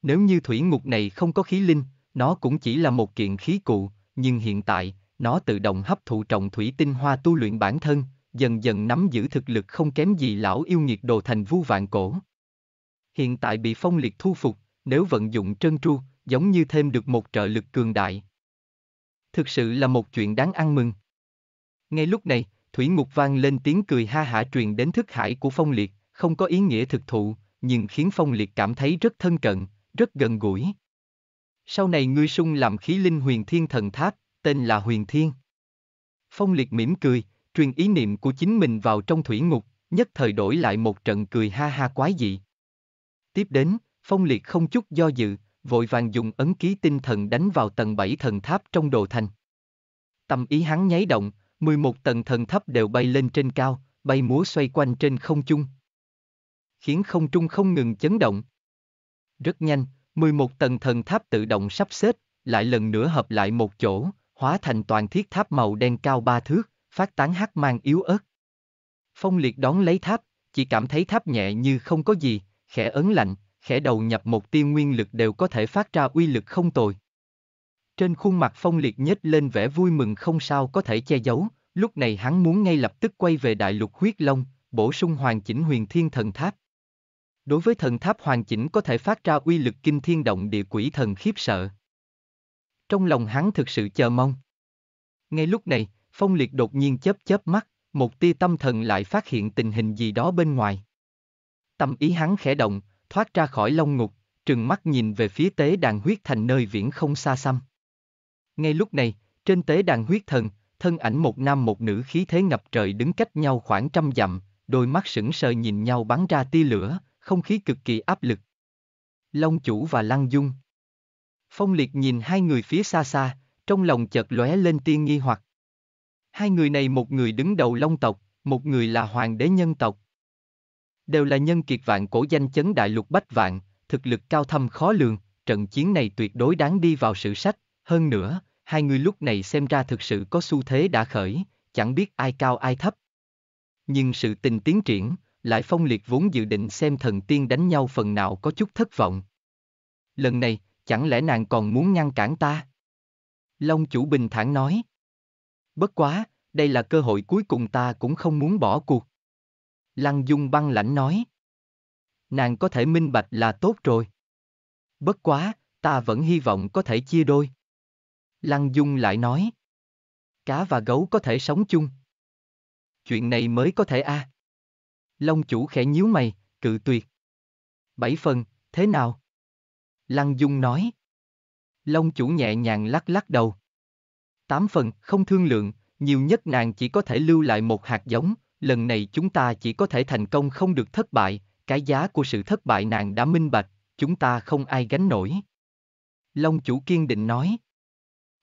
Nếu như thủy ngục này không có khí linh, nó cũng chỉ là một kiện khí cụ, nhưng hiện tại, nó tự động hấp thụ trọng thủy tinh hoa tu luyện bản thân, dần dần nắm giữ thực lực không kém gì lão yêu nghiệt đồ thành vu vạn cổ. Hiện tại bị phong liệt thu phục, nếu vận dụng trân tru, giống như thêm được một trợ lực cường đại thực sự là một chuyện đáng ăn mừng. Ngay lúc này, Thủy Ngục vang lên tiếng cười ha hả truyền đến thức hải của Phong Liệt, không có ý nghĩa thực thụ, nhưng khiến Phong Liệt cảm thấy rất thân cận, rất gần gũi. Sau này ngươi sung làm khí linh huyền thiên thần tháp, tên là huyền thiên. Phong Liệt mỉm cười, truyền ý niệm của chính mình vào trong Thủy Ngục, nhất thời đổi lại một trận cười ha ha quái dị. Tiếp đến, Phong Liệt không chút do dự, vội vàng dùng ấn ký tinh thần đánh vào tầng 7 thần tháp trong đồ thành. Tâm ý hắn nháy động, 11 tầng thần tháp đều bay lên trên cao, bay múa xoay quanh trên không trung. Khiến không trung không ngừng chấn động. Rất nhanh, 11 tầng thần tháp tự động sắp xếp, lại lần nữa hợp lại một chỗ, hóa thành toàn thiết tháp màu đen cao ba thước, phát tán hắc mang yếu ớt. Phong liệt đón lấy tháp, chỉ cảm thấy tháp nhẹ như không có gì, khẽ ấn lạnh, khẽ đầu nhập một tia nguyên lực đều có thể phát ra uy lực không tồi. Trên khuôn mặt phong liệt nhếch lên vẻ vui mừng không sao có thể che giấu, lúc này hắn muốn ngay lập tức quay về đại lục huyết long, bổ sung hoàn chỉnh huyền thiên thần tháp. Đối với thần tháp hoàn chỉnh có thể phát ra uy lực kinh thiên động địa quỷ thần khiếp sợ. Trong lòng hắn thực sự chờ mong. Ngay lúc này, phong liệt đột nhiên chớp chớp mắt, một tia tâm thần lại phát hiện tình hình gì đó bên ngoài. Tâm ý hắn khẽ động, thoát ra khỏi long ngục, trừng mắt nhìn về phía tế đàn huyết thành nơi viễn không xa xăm. Ngay lúc này, trên tế đàn huyết thần, thân ảnh một nam một nữ khí thế ngập trời đứng cách nhau khoảng trăm dặm, đôi mắt sững sờ nhìn nhau bắn ra tia lửa, không khí cực kỳ áp lực. Long chủ và Lăng Dung. Phong Liệt nhìn hai người phía xa xa, trong lòng chợt lóe lên tiên nghi hoặc. Hai người này một người đứng đầu Long tộc, một người là hoàng đế nhân tộc, đều là nhân kiệt vạn cổ danh chấn đại lục bách vạn, thực lực cao thâm khó lường, trận chiến này tuyệt đối đáng đi vào sử sách, hơn nữa, hai người lúc này xem ra thực sự có xu thế đã khởi, chẳng biết ai cao ai thấp. Nhưng sự tình tiến triển, lại phong liệt vốn dự định xem thần tiên đánh nhau phần nào có chút thất vọng. Lần này, chẳng lẽ nàng còn muốn ngăn cản ta? Long chủ bình thản nói. Bất quá, đây là cơ hội cuối cùng ta cũng không muốn bỏ cuộc. Lăng Dung băng lãnh nói. Nàng có thể minh bạch là tốt rồi. Bất quá, ta vẫn hy vọng có thể chia đôi. Lăng Dung lại nói. Cá và gấu có thể sống chung. Chuyện này mới có thể a. À. Long chủ khẽ nhíu mày, cự tuyệt. Bảy phần, thế nào? Lăng Dung nói. Long chủ nhẹ nhàng lắc lắc đầu. Tám phần, không thương lượng, nhiều nhất nàng chỉ có thể lưu lại một hạt giống, lần này chúng ta chỉ có thể thành công không được thất bại, cái giá của sự thất bại nàng đã minh bạch, chúng ta không ai gánh nổi. Long chủ kiên định nói.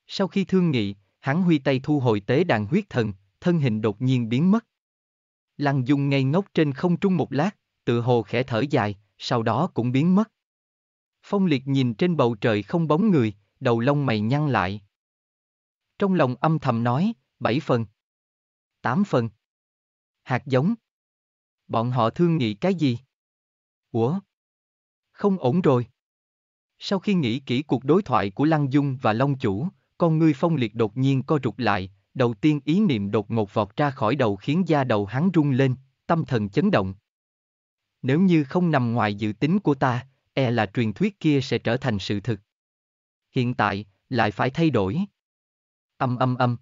Sau khi thương nghị, hắn huy tay thu hồi tế đàn huyết thần, thân hình đột nhiên biến mất. Lăng Dung ngây ngốc trên không trung một lát, tự hồ khẽ thở dài, sau đó cũng biến mất. Phong liệt nhìn trên bầu trời không bóng người, đầu lông mày nhăn lại. Trong lòng âm thầm nói, bảy phần. Tám phần hạt giống. Bọn họ thương nghị cái gì? Ủa? Không ổn rồi. Sau khi nghĩ kỹ cuộc đối thoại của Lăng Dung và Long Chủ, con ngươi phong liệt đột nhiên co rụt lại, đầu tiên ý niệm đột ngột vọt ra khỏi đầu khiến da đầu hắn rung lên, tâm thần chấn động. Nếu như không nằm ngoài dự tính của ta, e là truyền thuyết kia sẽ trở thành sự thực. Hiện tại, lại phải thay đổi. Âm âm âm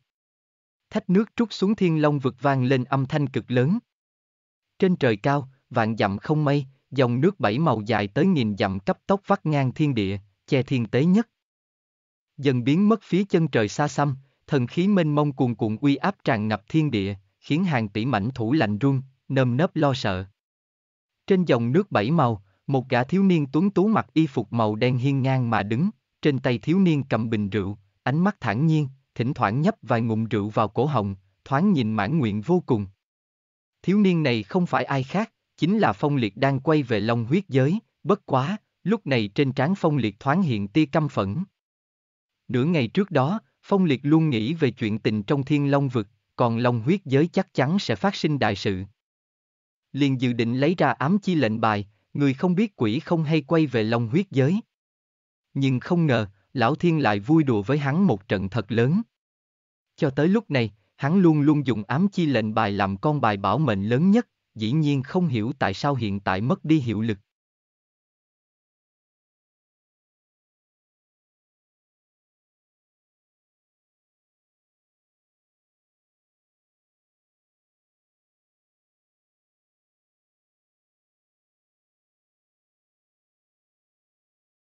thách nước trút xuống thiên long vực vang lên âm thanh cực lớn. Trên trời cao, vạn dặm không mây, dòng nước bảy màu dài tới nghìn dặm cấp tốc vắt ngang thiên địa, che thiên tế nhất. Dần biến mất phía chân trời xa xăm, thần khí mênh mông cuồn cuộn uy áp tràn ngập thiên địa, khiến hàng tỷ mảnh thủ lạnh run, nơm nớp lo sợ. Trên dòng nước bảy màu, một gã thiếu niên tuấn tú mặc y phục màu đen hiên ngang mà đứng, trên tay thiếu niên cầm bình rượu, ánh mắt thản nhiên, thỉnh thoảng nhấp vài ngụm rượu vào cổ họng, thoáng nhìn mãn nguyện vô cùng. Thiếu niên này không phải ai khác, chính là Phong Liệt đang quay về Long huyết giới, bất quá, lúc này trên trán Phong Liệt thoáng hiện tia căm phẫn. Nửa ngày trước đó, Phong Liệt luôn nghĩ về chuyện tình trong thiên long vực, còn long huyết giới chắc chắn sẽ phát sinh đại sự. Liền dự định lấy ra ám chi lệnh bài, người không biết quỷ không hay quay về long huyết giới. Nhưng không ngờ, lão thiên lại vui đùa với hắn một trận thật lớn. Cho tới lúc này, hắn luôn luôn dùng ám chi lệnh bài làm con bài bảo mệnh lớn nhất, dĩ nhiên không hiểu tại sao hiện tại mất đi hiệu lực.